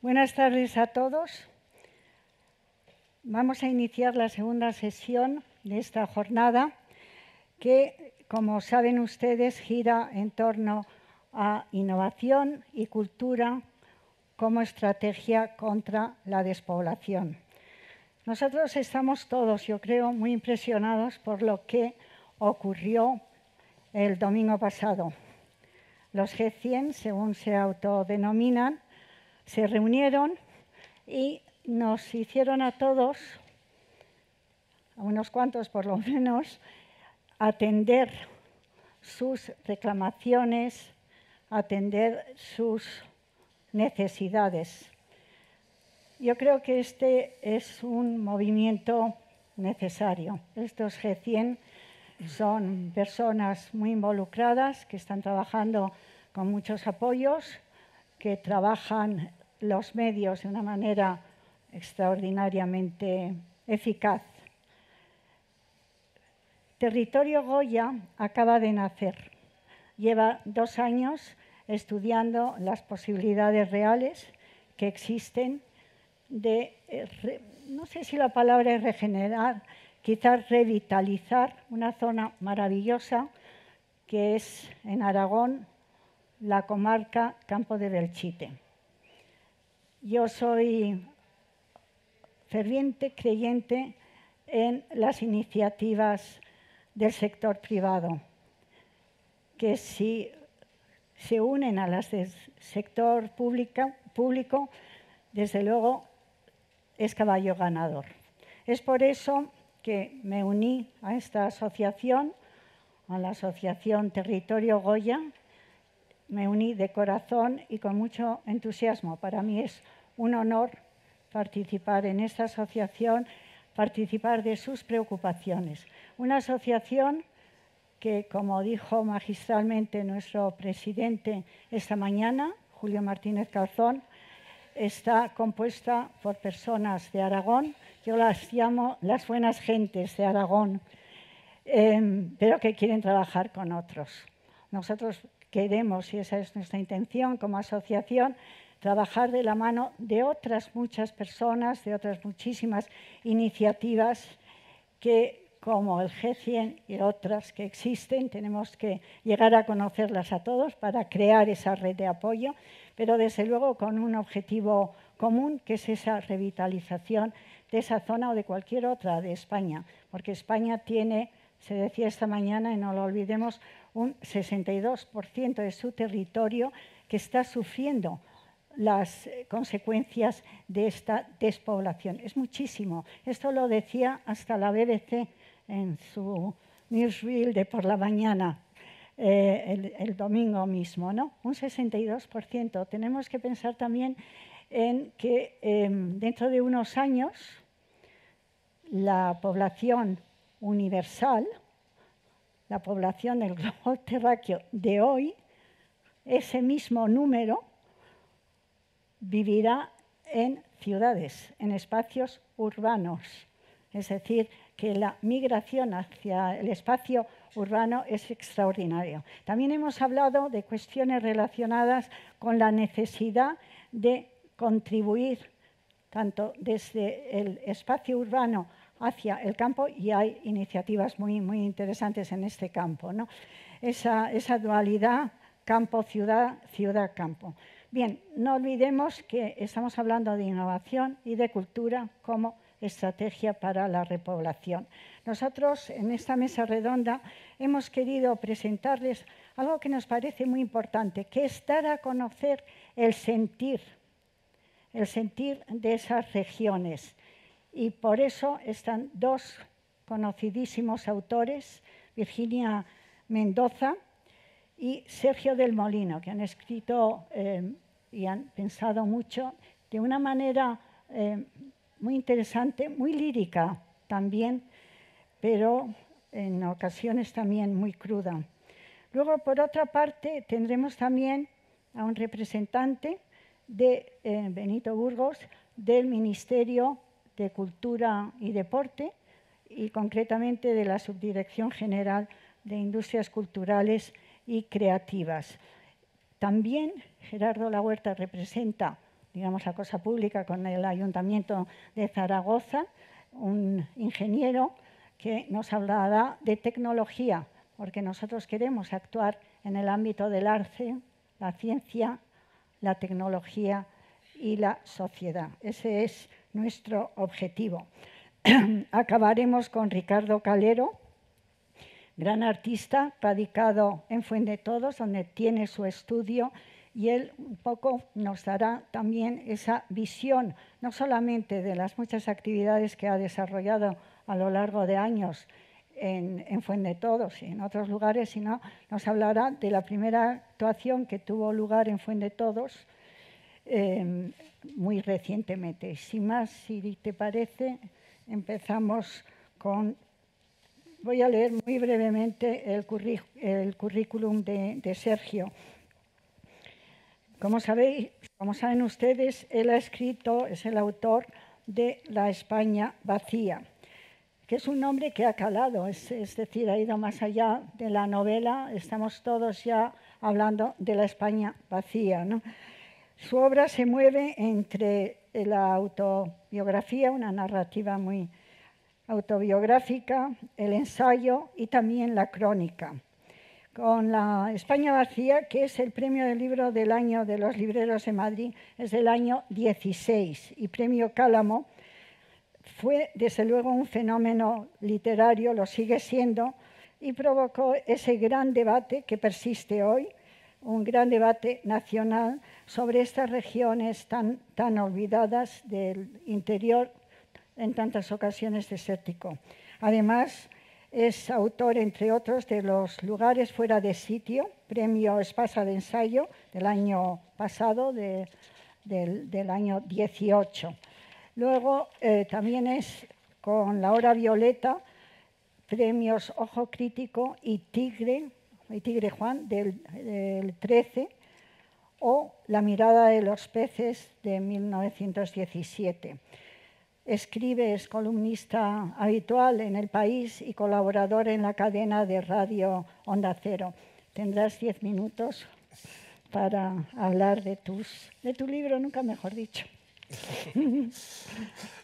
Buenas tardes a todos. Vamos a iniciar la segunda sesión de esta jornada que, como saben ustedes, gira en torno a innovación y cultura como estrategia contra la despoblación. Nosotros estamos todos, yo creo, muy impresionados por lo que ocurrió el domingo pasado. Los G100, según se autodenominan, se reunieron y nos hicieron a todos, a unos cuantos por lo menos, atender sus reclamaciones, atender sus necesidades. Yo creo que este es un movimiento necesario. Estos G100 son personas muy involucradas que están trabajando con muchos apoyos, que trabajan los medios de una manera extraordinariamente eficaz. Territorio Goya acaba de nacer. Lleva dos años estudiando las posibilidades reales que existen de, eh, no sé si la palabra es regenerar, quizás revitalizar una zona maravillosa que es en Aragón, la comarca Campo de Belchite. Yo soy ferviente creyente en las iniciativas del sector privado, que si se unen a las del sector público desde luego es caballo ganador. Es por eso que me uní a esta asociación, a la Asociación Territorio Goya. Me uní de corazón y con mucho entusiasmo. Para mí es un honor participar en esta asociación, participar de sus preocupaciones. Una asociación que, como dijo magistralmente nuestro presidente esta mañana, Julio Martínez Calzón, está compuesta por personas de Aragón, yo las llamo las buenas gentes de Aragón, em, pero que quieren trabajar con otros. Nosotros queremos, y esa es nuestra intención como asociación, trabajar de la mano de otras muchas personas, de otras muchísimas iniciativas que como el G100 y otras que existen, tenemos que llegar a conocerlas a todos para crear esa red de apoyo pero desde luego con un objetivo común, que es esa revitalización de esa zona o de cualquier otra de España, porque España tiene, se decía esta mañana, y no lo olvidemos, un 62% de su territorio que está sufriendo las eh, consecuencias de esta despoblación. Es muchísimo. Esto lo decía hasta la BBC en su newsreel de por la mañana. Eh, el, domingo mismo, ¿no? Un 62%. Tenemos que pensar también en que em, dentro de unos años la población universal, la población del globo terráqueo de hoy, ese mismo número vivirá en ciudades, en espacios urbanos. Es decir, que la migración hacia el espacio Urbano es extraordinario. También hemos hablado de cuestiones relacionadas con la necesidad de contribuir tanto desde el espacio urbano hacia el campo y hay iniciativas muy, muy interesantes en este campo. Esa, esa dualidad campo-ciudad, ciudad-campo. Bien, no olvidemos que estamos hablando de innovación y de cultura como estrategia para la repoblación. Nosotros en esta mesa redonda hemos querido presentarles algo que nos parece muy importante, que es dar a conocer el sentir, el sentir de esas regiones. Y por eso están dos conocidísimos autores, Virginia Mendoza y Sergio del Molino, que han escrito eh, y han pensado mucho de una manera eh, muy interesante, muy lírica también, pero en ocasiones también muy cruda. Luego, por otra parte, tendremos también a un representante de eh, Benito Burgos del Ministerio de Cultura y Deporte y concretamente de la Subdirección General de Industrias Culturales y Creativas. También Gerardo La Huerta representa digamos, a cosa pública con el Ayuntamiento de Zaragoza, un ingeniero que nos hablará de tecnología, porque nosotros queremos actuar en el ámbito del arte, la ciencia, la tecnología y la sociedad. Ese es nuestro objetivo. Acabaremos con Ricardo Calero, gran artista radicado en Fuente Todos, donde tiene su estudio y él un poco nos dará también esa visión, no solamente de las muchas actividades que ha desarrollado a lo largo de años en, en Fuente Todos y en otros lugares, sino nos hablará de la primera actuación que tuvo lugar en Fuente Todos em, muy recientemente. Sin más, si te parece, empezamos con Voy a leer muy brevemente el, currículum de Sergio. Como, sabéis, como saben ustedes, él ha escrito, es el autor de La España vacía, que es un nombre que ha calado, es, decir, ha ido más allá de la novela, estamos todos ya hablando de la España vacía. ¿no? Su obra se mueve entre la autobiografía, una narrativa muy autobiográfica, el ensayo y también la crónica con la España Vacía, que es el premio del libro del año de los libreros de Madrid, es del año 16 y premio Cálamo. Fue desde luego un fenómeno literario, lo sigue siendo, y provocó ese gran debate que persiste hoy, un gran debate nacional sobre estas regiones tan, tan olvidadas del interior en tantas ocasiones desértico. Además, es autor, entre otros, de Los lugares fuera de sitio, premio Espasa de Ensayo del año pasado, del, año 18. Luego eh, también es con La Hora Violeta, premios Ojo Crítico y Tigre, y Tigre Juan del 13, o La mirada de los peces de 1917. Escribe, es columnista habitual en El País y colaborador en la cadena de radio Onda Cero. Tendrás diez minutos para hablar de, tus, de tu libro, nunca mejor dicho.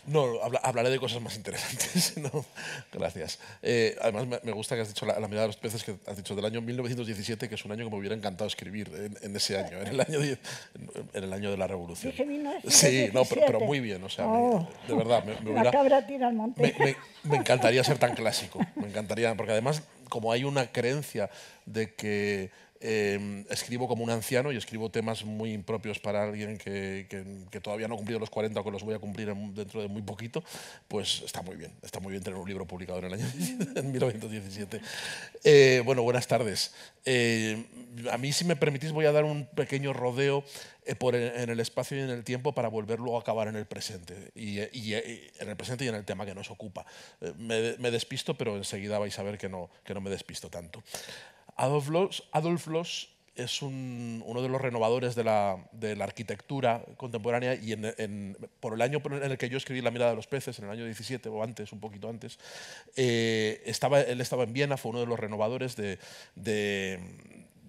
No, hablaré de cosas más interesantes. gracias. Eh, además, me, gusta que has dicho la, la mitad de los peces que has dicho del año 1917, que es un año que me hubiera encantado escribir en, ese año, en el año, en el año de la revolución. Sí, no, pero, muy bien, o sea, oh, de verdad, me, me, me encantaría ser tan clásico, me encantaría, porque además, como hay una creencia de que Em, escribo como un anciano y escribo temas muy impropios para alguien que, todavía no ha cumplido los 40 o que los voy a cumplir dentro de muy poquito, pues está muy bien, está muy bien tener un libro publicado en el año 1917. Eh, bueno, buenas tardes. Eh, a mí, si me permitís, voy a dar un pequeño rodeo eh, e, en el espacio y en el tiempo para volver luego a acabar en el presente, y, en el presente y en el tema que nos ocupa. Me, despisto, pero enseguida vais a ver que no, que no me despisto tanto. Adolf Loos, es uno de los renovadores de la, arquitectura contemporánea y por el año en el que yo escribí La mirada de los peces, en el año 17 o antes, un poquito antes, eh, estaba, él estaba en Viena, fue uno de los renovadores de,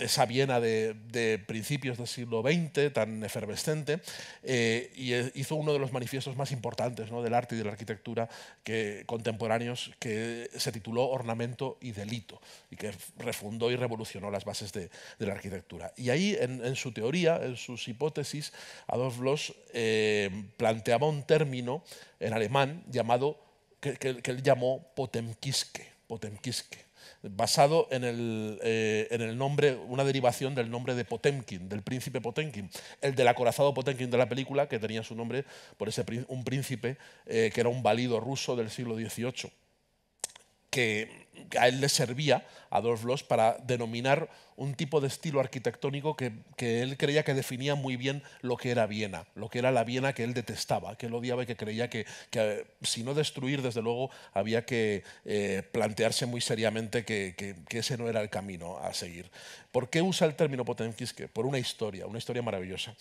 esa Viena de, principios del siglo XX, tan efervescente, eh, y e, hizo uno de los manifiestos más importantes del arte y de la arquitectura que, contemporáneos, que se tituló Ornamento y Delito, y que refundó y revolucionó las bases de, la arquitectura. Y ahí, en, su teoría, en sus hipótesis, Adolf Loss eh, planteaba un término en alemán llamado, que, que él llamó Potemkiske, Potemkiske basado en el, eh, en el nombre, una derivación del nombre de Potemkin, del príncipe Potemkin, el del acorazado Potemkin de la película, que tenía su nombre por ese un príncipe eh, que era un valido ruso del siglo XVIII, que a él le servía a Adolf Loss para denominar un tipo de estilo arquitectónico que, él creía que definía muy bien lo que era Viena, lo que era la Viena que él detestaba, que él odiaba y que creía que, eh, si no destruir, desde luego, había que eh, plantearse muy seriamente que, ese no era el camino a seguir. ¿Por qué usa el término Potemkinski? Por una historia, una historia maravillosa.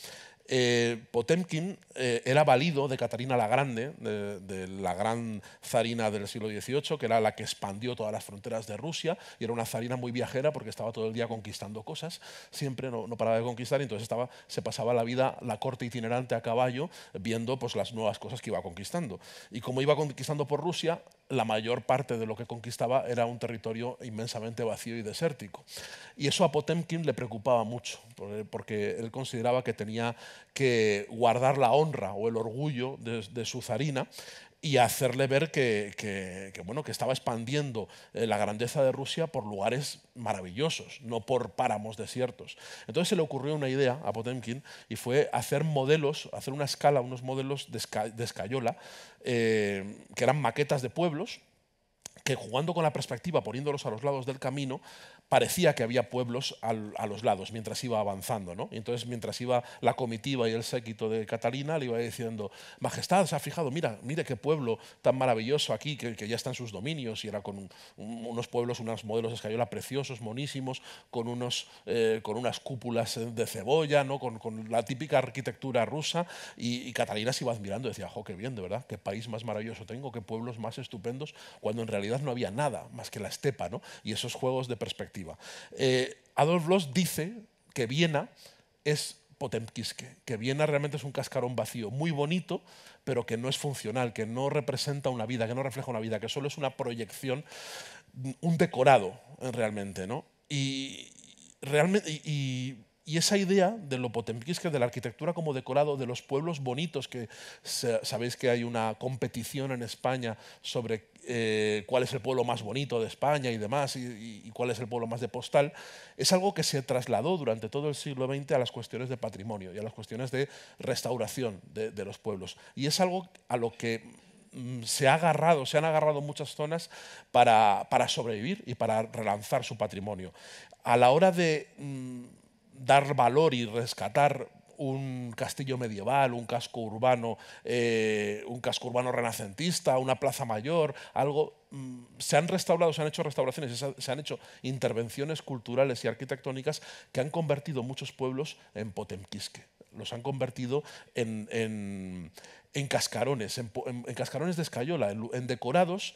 Eh, Potemkin eh, era valido de Catarina la Grande, de, la gran zarina del siglo XVIII, que era la que expandió todas las fronteras de Rusia, y era una zarina muy viajera porque estaba todo el día conquistando cosas, siempre no, paraba de conquistar, y entonces se pasaba la vida la corte itinerante a caballo viendo pues, las nuevas cosas que iba conquistando. Y como iba conquistando por Rusia, la mayor parte de lo que conquistaba era un territorio inmensamente vacío y desértico. Y eso a Potemkin le preocupaba mucho, porque él consideraba que tenía que guardar la honra o el orgullo de, su zarina y hacerle ver que, bueno, que estaba expandiendo eh, la grandeza de Rusia por lugares maravillosos, no por páramos desiertos. Entonces se le ocurrió una idea a Potemkin y fue hacer modelos, hacer una escala, unos modelos de, escayola, eh, que eran maquetas de pueblos, que jugando con la perspectiva, poniéndolos a los lados del camino, parecía que había pueblos a los lados mientras iba avanzando. ¿no? entonces, mientras iba la comitiva y el séquito de Catalina, le iba diciendo, Majestad, se ha fijado, mira, mire qué pueblo tan maravilloso aquí, que, ya está en sus dominios, y era con unos pueblos, unos modelos de escayola preciosos, monísimos, con, unos, eh, con unas cúpulas de cebolla, ¿no? con, la típica arquitectura rusa, y, Catalina se iba admirando, decía, jo, qué bien, de verdad, qué país más maravilloso tengo, qué pueblos más estupendos, cuando en realidad no había nada más que la estepa, ¿no? y esos juegos de perspectiva eh, Adolf Loss dice que Viena es Potemkiske, que Viena realmente es un cascarón vacío, muy bonito, pero que no es funcional, que no representa una vida, que no refleja una vida, que solo es una proyección, un decorado realmente, ¿no? Y, realmente, y y esa idea de lo potemkisque, de la arquitectura como decorado, de los pueblos bonitos, que sabéis que hay una competición en España sobre eh, cuál es el pueblo más bonito de España y demás, y, cuál es el pueblo más de postal, es algo que se trasladó durante todo el siglo XX a las cuestiones de patrimonio y a las cuestiones de restauración de, de los pueblos. Y es algo a lo que mm, se ha agarrado, se han agarrado muchas zonas para, para, sobrevivir y para relanzar su patrimonio. A la hora de mm, dar valor y rescatar un castillo medieval, un casco urbano, eh, un casco urbano renacentista, una plaza mayor, algo. Mm, se han restaurado, se han hecho restauraciones, se han hecho intervenciones culturales y arquitectónicas que han convertido muchos pueblos en Potemquisque. Los han convertido en, en cascarones, en, en, cascarones de escayola, en decorados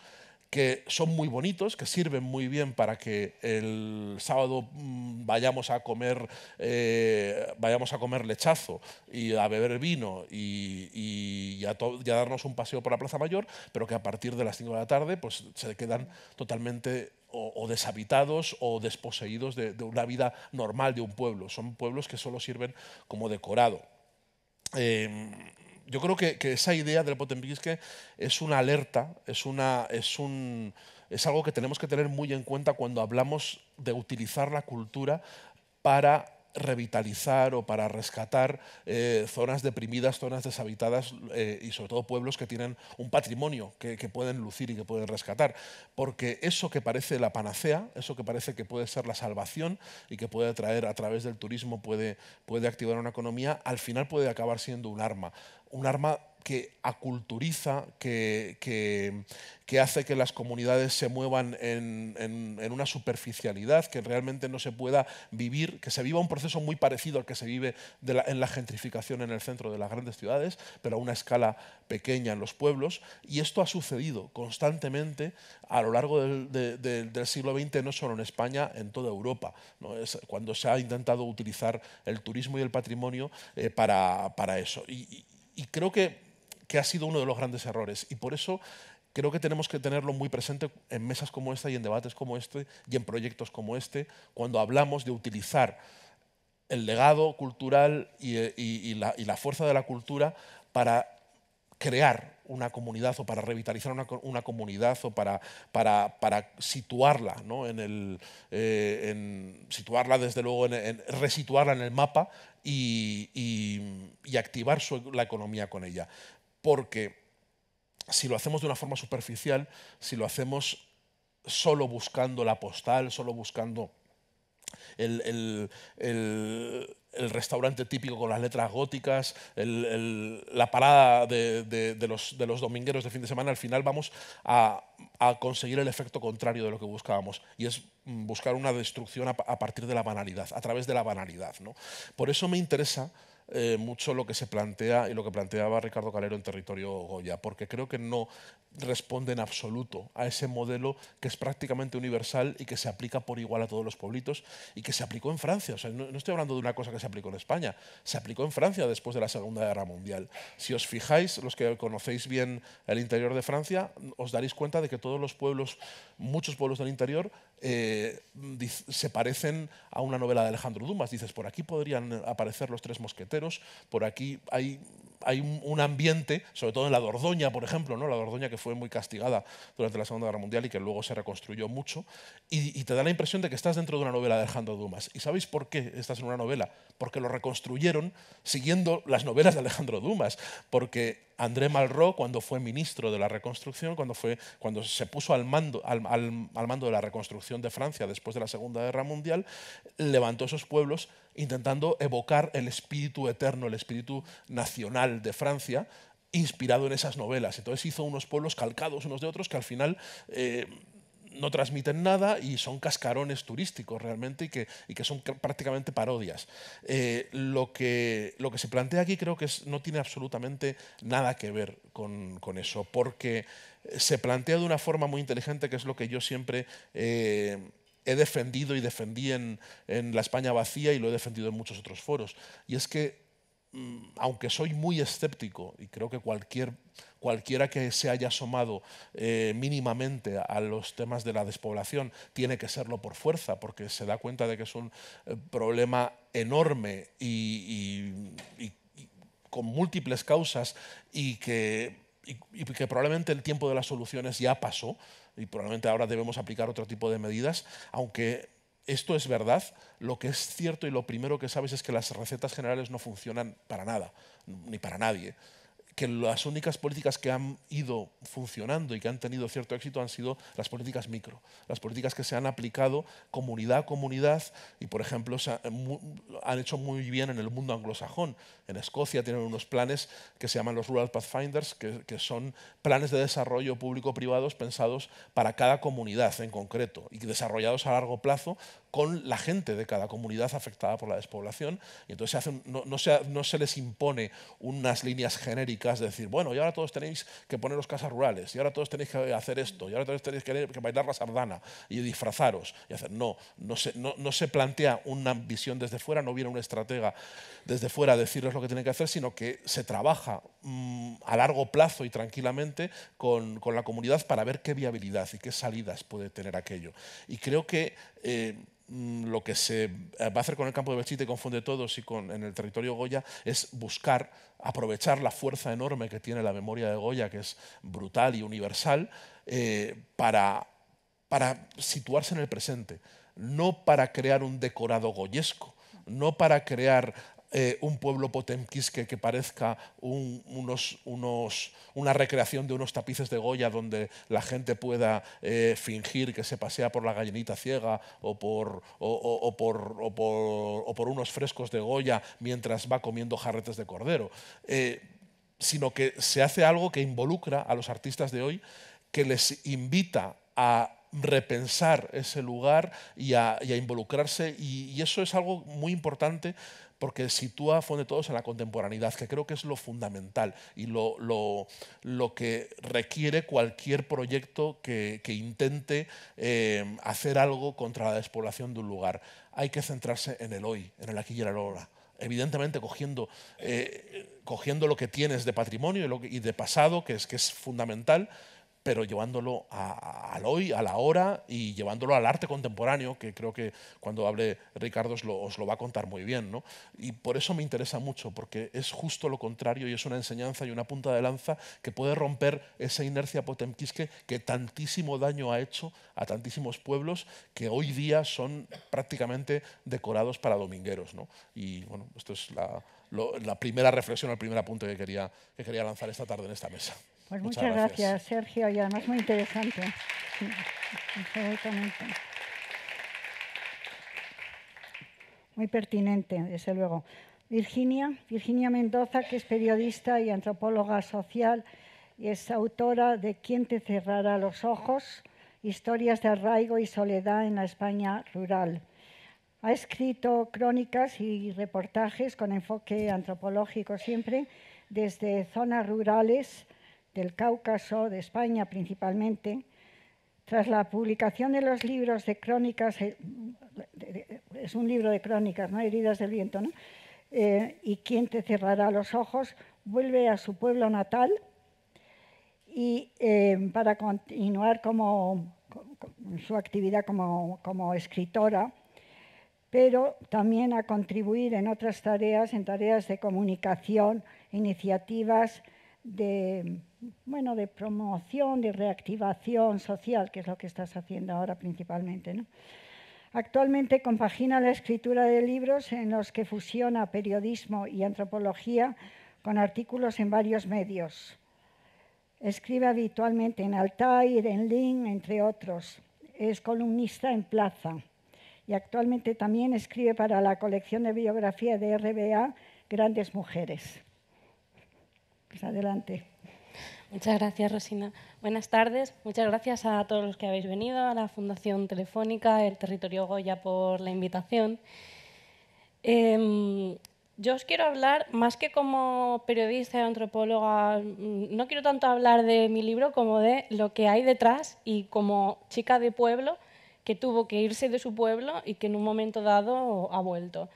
que son muy bonitos, que sirven muy bien para que el sábado mm, vayamos a comer, eh, vayamos a comer lechazo y a beber vino y, a darnos un paseo por la Plaza Mayor, pero que a partir de las 5 de la tarde pues, se quedan totalmente o, deshabitados o desposeídos de, una vida normal de un pueblo. Son pueblos que solo sirven como decorado. Em, yo creo que, esa idea del potempisque es una alerta, es, algo que tenemos que tener muy en cuenta cuando hablamos de utilizar la cultura para revitalizar o para rescatar eh, zonas deprimidas, zonas deshabitadas eh, y sobre todo pueblos que tienen un patrimonio que, pueden lucir y que pueden rescatar. Porque eso que parece la panacea, eso que parece que puede ser la salvación y que puede traer a través del turismo, puede activar una economía, al final puede acabar siendo un arma un arma que aculturiza, que, hace que las comunidades se muevan en, una superficialidad, que realmente no se pueda vivir, que se viva un proceso muy parecido al que se vive en la gentrificación en el centro de las grandes ciudades, pero a una escala pequeña en los pueblos. Y esto ha sucedido constantemente a lo largo del, siglo XX, no solo en España, en toda Europa. ¿no? cuando se ha intentado utilizar el turismo y el patrimonio eh, para, para, eso y creo que, ha sido uno de los grandes errores. Y por eso creo que tenemos que tenerlo muy presente en mesas como esta y en debates como este y en proyectos como este, cuando hablamos de utilizar el legado cultural y, la, fuerza de la cultura para crear una comunidad o para revitalizar una, comunidad o para, situarla, eh, en situarla desde luego, en, en, resituarla en el mapa y, activar la economía con ella. Porque si lo hacemos de una forma superficial, si lo hacemos solo buscando la postal, solo buscando el el restaurante típico con las letras góticas, la parada de, los, domingueros de fin de semana, al final vamos a, conseguir el efecto contrario de lo que buscábamos, y es buscar una destrucción a, a partir de la banalidad, a través de la banalidad. ¿no? Por eso me interesa eh, mucho lo que se plantea y lo que planteaba Ricardo Calero en territorio Goya, porque creo que no responde en absoluto a ese modelo que es prácticamente universal y que se aplica por igual a todos los pueblitos y que se aplicó en Francia. O sea, no, estoy hablando de una cosa que se aplicó en España, se aplicó en Francia después de la Segunda Guerra Mundial. Si os fijáis, los que conocéis bien el interior de Francia, os daréis cuenta de que todos los pueblos, muchos pueblos del interior, eh, se parecen a una novela de Alejandro Dumas. Dices, por aquí podrían aparecer los tres mosqueteros, por aquí hay, hay un ambiente, sobre todo en la Dordoña, por ejemplo, ¿no? la Dordoña que fue muy castigada durante la Segunda Guerra Mundial y que luego se reconstruyó mucho, y, y te da la impresión de que estás dentro de una novela de Alejandro Dumas. ¿Y sabéis por qué estás en una novela? Porque lo reconstruyeron siguiendo las novelas de Alejandro Dumas, porque André Malraux cuando fue ministro de la reconstrucción, cuando, fue, cuando se puso al mando, al, mando de la reconstrucción de Francia después de la Segunda Guerra Mundial, levantó esos pueblos intentando evocar el espíritu eterno, el espíritu nacional de Francia, inspirado en esas novelas. Entonces hizo unos pueblos calcados unos de otros que al final... Eh, no transmiten nada y son cascarones turísticos realmente y que, que son prácticamente parodias. Eh, lo, que, lo que se plantea aquí creo que es, no tiene absolutamente nada que ver con, eso, porque se plantea de una forma muy inteligente, que es lo que yo siempre... Eh, he defendido y defendí en, en, la España vacía y lo he defendido en muchos otros foros. Y es que, mm, aunque soy muy escéptico, y creo que cualquier cualquiera que se haya asomado eh, mínimamente a los temas de la despoblación tiene que serlo por fuerza, porque se da cuenta de que es un eh, problema enorme y, con múltiples causas y que probablemente el tiempo de las soluciones ya pasó y probablemente ahora debemos aplicar otro tipo de medidas, aunque esto es verdad, lo que es cierto y lo primero que sabes es que las recetas generales no funcionan para nada, ni para nadie que las únicas políticas que han ido funcionando y que han tenido cierto éxito han sido las políticas micro, las políticas que se han aplicado comunidad a comunidad y, por ejemplo, han hecho muy bien en el mundo anglosajón. En Escocia tienen unos planes que se llaman los Rural Pathfinders, que, que son planes de desarrollo público-privados pensados para cada comunidad en concreto y desarrollados a largo plazo con la gente de cada comunidad afectada por la despoblación. Y entonces se hacen, no, no, se, no, se, les impone unas líneas genéricas de decir, bueno, y ahora todos tenéis que poner los casas rurales, y ahora todos tenéis que hacer esto, y ahora todos tenéis que, bailar la sardana y disfrazaros. Y hacer, no, no se, no se, plantea una visión desde fuera, no viene un estratega desde fuera a decirles lo que tienen que hacer, sino que se trabaja mm, a largo plazo y tranquilamente con, con la comunidad para ver qué viabilidad y qué salidas puede tener aquello. Y creo que eh, mm, lo que se eh, va a hacer con el campo de y confunde todos y con, en el territorio Goya es buscar aprovechar la fuerza enorme que tiene la memoria de Goya, que es brutal y universal, eh, para, para situarse en el presente, no para crear un decorado goyesco, no para crear eh, un pueblo potemquisque que parezca una recreación de unos tapices de Goya donde la gente pueda eh, fingir que se pasea por la gallinita ciega o por, unos frescos de Goya mientras va comiendo jarretes de cordero, eh, sino que se hace algo que involucra a los artistas de hoy, que les invita a repensar ese lugar y a, involucrarse, y eso es algo muy importante porque sitúa a fondo todos en la contemporaneidad, que creo que es lo fundamental y lo, que requiere cualquier proyecto que, que intente eh, hacer algo contra la despoblación de un lugar. Hay que centrarse en el hoy, en el aquí y en el ahora evidentemente cogiendo, eh, cogiendo, lo que tienes de patrimonio y, y de pasado, que es, que es fundamental, pero llevándolo al hoy, a la hora y llevándolo al arte contemporáneo, que creo que cuando hable Ricardo os lo, va a contar muy bien. ¿no? Y por eso me interesa mucho, porque es justo lo contrario y es una enseñanza y una punta de lanza que puede romper esa inercia potemquisque que tantísimo daño ha hecho a tantísimos pueblos que hoy día son prácticamente decorados para domingueros. Y bueno, esto es la, primera reflexión, el primer apunte que quería, que quería lanzar esta tarde en esta mesa. Pues muchas, gracias. Sergio, y además muy interesante. absolutamente. Muy pertinente, desde luego. Virginia, Virginia Mendoza, que es periodista y antropóloga social y es autora de ¿Quién te cerrará los ojos? Historias de arraigo y soledad en la España rural. Ha escrito crónicas y reportajes con enfoque antropológico siempre, desde zonas rurales del Cáucaso, de España principalmente, tras la publicación de los libros de crónicas, eh, es un libro de crónicas, ¿no? Heridas del viento, ¿no? Eh, y quien te cerrará los ojos, vuelve a su pueblo natal y eh, para continuar como, su actividad como escritora, pero también a contribuir en otras tareas, en tareas de comunicación, iniciativas de bueno, de promoción, de reactivación social, que es lo que estás haciendo ahora principalmente. Actualmente compagina la escritura de libros en los que fusiona periodismo y antropología con artículos en varios medios. Escribe habitualmente en Altair, en Lin, entre otros. Es columnista en Plaza y actualmente también escribe para la colección de biografía de RBA Grandes Mujeres. Pues adelante. Muchas gracias, Rosina. Buenas tardes. Muchas gracias a todos los que habéis venido, a la Fundación Telefónica, el Territorio Goya por la invitación. Em, yo os quiero hablar, más que como periodista y antropóloga, mm, no quiero tanto hablar de mi libro como de lo que hay detrás y como chica de pueblo que tuvo que irse de su pueblo y que en un momento dado ha vuelto.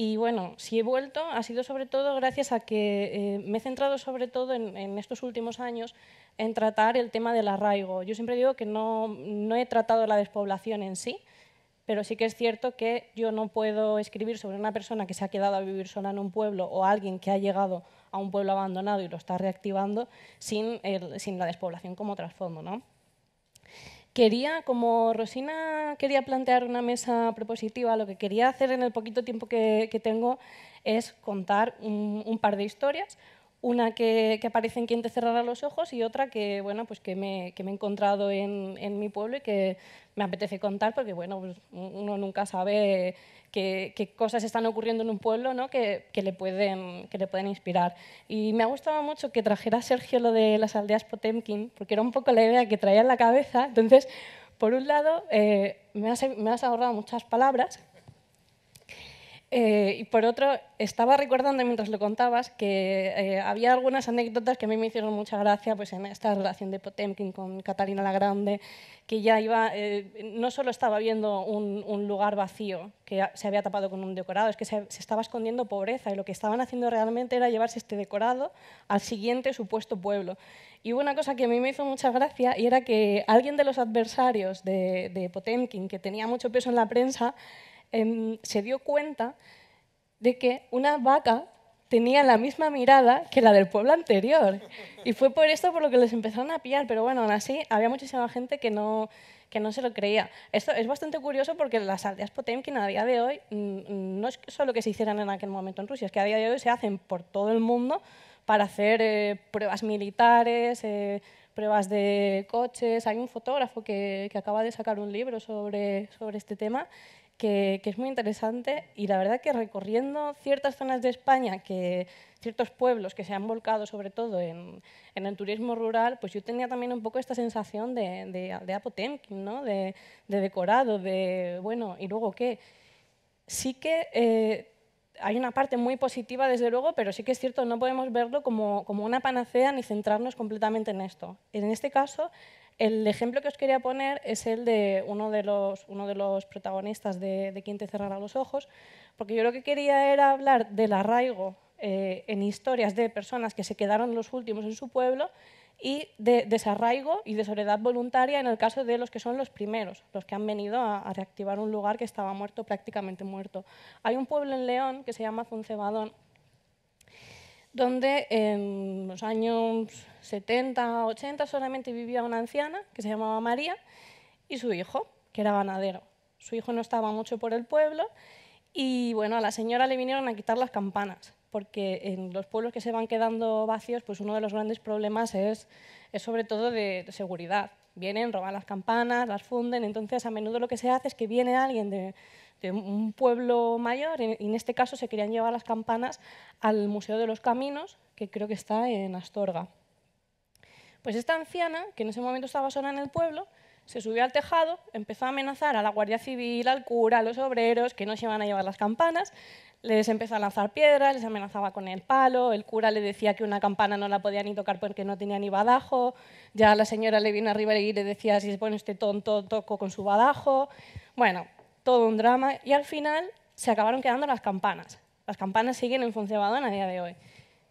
Y bueno, si he vuelto ha sido sobre todo gracias a que eh, me he centrado sobre todo en, estos últimos años en tratar el tema del arraigo. Yo siempre digo que no, he tratado la despoblación en sí, pero sí que es cierto que yo no puedo escribir sobre una persona que se ha quedado a vivir sola en un pueblo o alguien que ha llegado a un pueblo abandonado y lo está reactivando sin, sin la despoblación como trasfondo, ¿no? quería, como Rosina quería plantear una mesa propositiva, lo que quería hacer en el poquito tiempo que, tengo es contar un par de historias, una que, aparece en Quien te cerrará los ojos y otra que, bueno, pues que, me, he encontrado en, mi pueblo y que me apetece contar porque bueno, pues uno nunca sabe qué, cosas están ocurriendo en un pueblo ¿no? que, le pueden, que le pueden inspirar. Y me ha gustado mucho que trajera Sergio lo de las aldeas Potemkin porque era un poco la idea que traía en la cabeza. Entonces, por un lado, eh, me, me has ahorrado muchas palabras eh, y por otro, estaba recordando mientras lo contabas que eh, había algunas anécdotas que a mí me hicieron mucha gracia pues, en esta relación de Potemkin con Catalina la Grande, que ya iba, eh, no solo estaba viendo un, lugar vacío que se había tapado con un decorado, es que se, estaba escondiendo pobreza y lo que estaban haciendo realmente era llevarse este decorado al siguiente supuesto pueblo. Y hubo una cosa que a mí me hizo mucha gracia y era que alguien de los adversarios de Potemkin, que tenía mucho peso en la prensa, Em, se dio cuenta de que una vaca tenía la misma mirada que la del pueblo anterior. Y fue por esto por lo que les empezaron a pillar, pero bueno, aún así había muchísima gente que no, que no se lo creía. Esto es bastante curioso porque las aldeas Potemkin a día de hoy mm, mm, no es solo que se hicieran en aquel momento en Rusia, es que a día de hoy se hacen por todo el mundo para hacer eh, pruebas militares, eh, pruebas de coches. Hay un fotógrafo que, acaba de sacar un libro sobre, sobre este tema que, es muy interesante y la verdad que recorriendo ciertas zonas de España, que, ciertos pueblos que se han volcado sobre todo en, en el turismo rural, pues yo tenía también un poco esta sensación de, de, de ¿no? de, decorado, de bueno, ¿y luego qué? Sí que... Eh, hay una parte muy positiva, desde luego, pero sí que es cierto, no podemos verlo como, como, una panacea ni centrarnos completamente en esto. En este caso, el ejemplo que os quería poner es el de uno de los, uno de los protagonistas de, Quien te cerrará los ojos, porque yo lo que quería era hablar del arraigo eh, en historias de personas que se quedaron los últimos en su pueblo y de desarraigo y de soledad voluntaria en el caso de los que son los primeros, los que han venido a, reactivar un lugar que estaba muerto, prácticamente muerto. Hay un pueblo en León que se llama Funcebadón, donde en los años 70, 80 solamente vivía una anciana que se llamaba María y su hijo, que era ganadero. Su hijo no estaba mucho por el pueblo y bueno, a la señora le vinieron a quitar las campanas, porque en los pueblos que se van quedando vacíos, pues uno de los grandes problemas es, es sobre todo de seguridad. Vienen, roban las campanas, las funden, entonces a menudo lo que se hace es que viene alguien de de un pueblo mayor, y en este caso se querían llevar las campanas al Museo de los Caminos, que creo que está en Astorga. Pues esta anciana, que en ese momento estaba sola en el pueblo, se subió al tejado, empezó a amenazar a la Guardia Civil, al cura, a los obreros, que no se iban a llevar las campanas, les empezó a lanzar piedras, les amenazaba con el palo, el cura le decía que una campana no la podía ni tocar porque no tenía ni badajo, ya la señora le vino arriba y le decía, si se pone este tonto, toco con su badajo. Bueno, todo un drama y al final se acabaron quedando las campanas. Las campanas siguen en funcionamiento a día de hoy.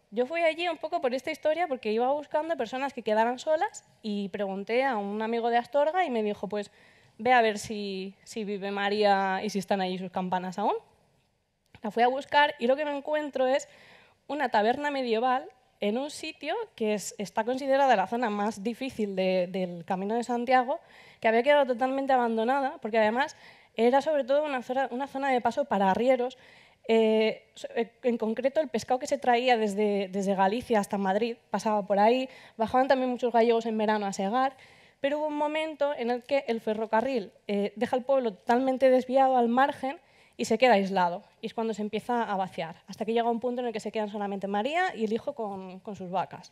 Yo fui allí un poco por esta historia porque iba buscando personas que quedaran solas y pregunté a un amigo de Astorga y me dijo, pues ve a ver si, vive María y si están allí sus campanas aún. La fui a buscar y lo que me encuentro es una taberna medieval en un sitio que está considerada la zona más difícil del Camino de Santiago, que había quedado totalmente abandonada, porque además era sobre todo una zona, una zona de paso para arrieros, eh, en concreto, el pescado que se traía desde, desde, Galicia hasta Madrid pasaba por ahí, bajaban también muchos gallegos en verano a segar, pero hubo un momento en el que el ferrocarril eh, deja el pueblo totalmente desviado al margen y se queda aislado, y es cuando se empieza a vaciar, hasta que llega un punto en el que se quedan solamente María y el hijo con, con sus vacas.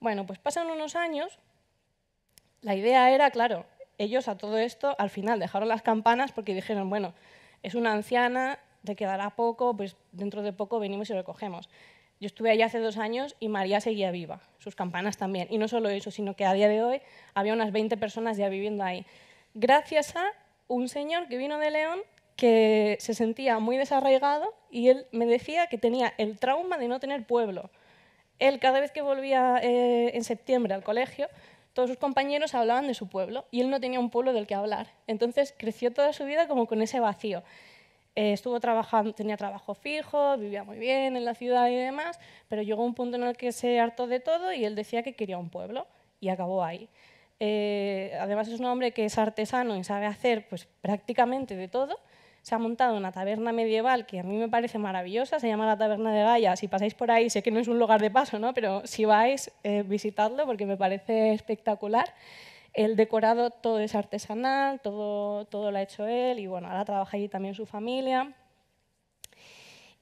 Bueno, pues pasan unos años, la idea era, claro, ellos a todo esto al final dejaron las campanas porque dijeron, bueno, es una anciana, te quedará poco, pues dentro de poco venimos y recogemos. Yo estuve allí hace dos años y María seguía viva, sus campanas también. Y no solo eso, sino que a día de hoy había unas 20 personas ya viviendo ahí. Gracias a un señor que vino de León que se sentía muy desarraigado y él me decía que tenía el trauma de no tener pueblo. Él cada vez que volvía eh, en septiembre al colegio todos sus compañeros hablaban de su pueblo y él no tenía un pueblo del que hablar. Entonces creció toda su vida como con ese vacío. Eh, estuvo trabajando, tenía trabajo fijo, vivía muy bien en la ciudad y demás, pero llegó un punto en el que se hartó de todo y él decía que quería un pueblo y acabó ahí. Eh, además es un hombre que es artesano y sabe hacer pues, prácticamente de todo se ha montado una taberna medieval que a mí me parece maravillosa, se llama la Taberna de Gaia. Si pasáis por ahí, sé que no es un lugar de paso, ¿no? pero si vais, eh, visitadlo porque me parece espectacular. El decorado todo es artesanal, todo, todo lo ha hecho él y bueno, ahora trabaja allí también su familia.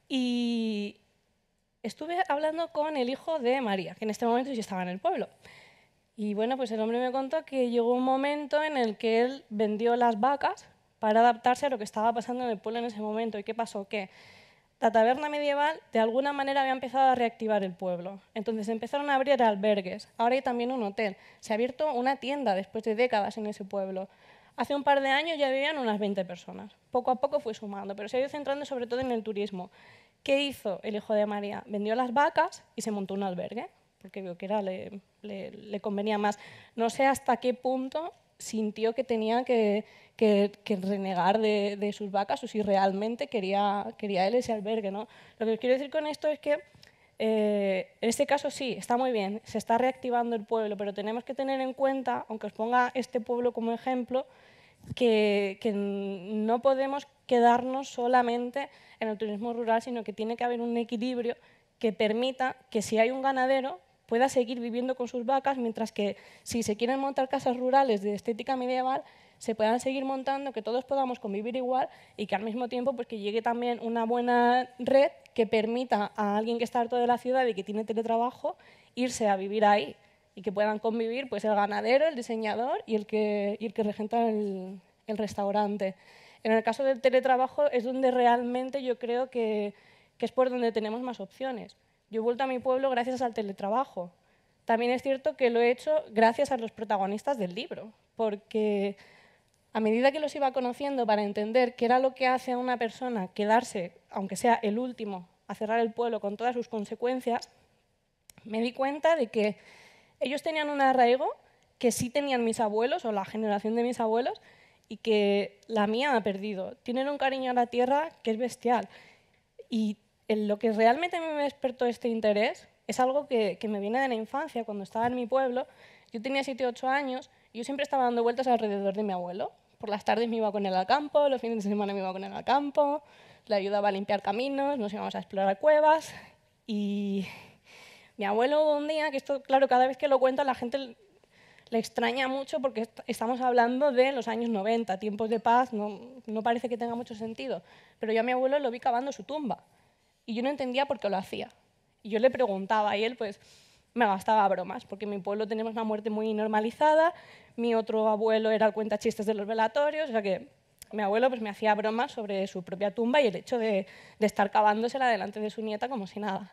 Y estuve hablando con el hijo de María, que en este momento sí estaba en el pueblo. Y bueno, pues el hombre me contó que llegó un momento en el que él vendió las vacas para adaptarse a lo que estaba pasando en el pueblo en ese momento. ¿Y qué pasó? Que la taberna medieval de alguna manera había empezado a reactivar el pueblo. Entonces empezaron a abrir albergues. Ahora hay también un hotel. Se ha abierto una tienda después de décadas en ese pueblo. Hace un par de años ya vivían unas 20 personas. Poco a poco fue sumando, pero se ha ido centrando sobre todo en el turismo. ¿Qué hizo el hijo de María? Vendió las vacas y se montó un albergue, porque vio que era, le convenía más. No sé hasta qué punto sintió que tenía que, renegar de, sus vacas o si realmente quería, quería él ese albergue. ¿no? Lo que quiero decir con esto es que eh, en este caso sí, está muy bien, se está reactivando el pueblo, pero tenemos que tener en cuenta, aunque os ponga este pueblo como ejemplo, que, no podemos quedarnos solamente en el turismo rural, sino que tiene que haber un equilibrio que permita que si hay un ganadero, pueda seguir viviendo con sus vacas, mientras que si se quieren montar casas rurales de estética medieval, se puedan seguir montando, que todos podamos convivir igual y que al mismo tiempo pues, que llegue también una buena red que permita a alguien que está harto de la ciudad y que tiene teletrabajo irse a vivir ahí y que puedan convivir pues, el ganadero, el diseñador y el que, que regenta el, restaurante. En el caso del teletrabajo es donde realmente yo creo que es por donde tenemos más opciones. Yo he vuelto a mi pueblo gracias al teletrabajo. También es cierto que lo he hecho gracias a los protagonistas del libro, porque a medida que los iba conociendo para entender qué era lo que hace a una persona quedarse, aunque sea el último, a cerrar el pueblo con todas sus consecuencias, me di cuenta de que ellos tenían un arraigo que sí tenían mis abuelos o la generación de mis abuelos y que la mía ha perdido. Tienen un cariño a la tierra que es bestial y lo que realmente me despertó este interés es algo que, me viene de la infancia, cuando estaba en mi pueblo. Yo tenía 7 o 8 años y yo siempre estaba dando vueltas alrededor de mi abuelo. Por las tardes me iba con él al campo, los fines de semana me iba con él al campo, le ayudaba a limpiar caminos, nos íbamos a explorar cuevas. Y mi abuelo un día, que esto, claro, cada vez que lo cuento la gente le extraña mucho porque estamos hablando de los años 90, tiempos de paz, no, no parece que tenga mucho sentido. Pero yo a mi abuelo lo vi cavando su tumba. Y yo no entendía por qué lo hacía. Y yo le preguntaba y él pues me gastaba bromas, porque en mi pueblo tenemos una muerte muy normalizada, mi otro abuelo era el cuenta chistes de los velatorios, o sea que mi abuelo pues me hacía bromas sobre su propia tumba y el hecho de, estar cavándosela delante de su nieta como si nada.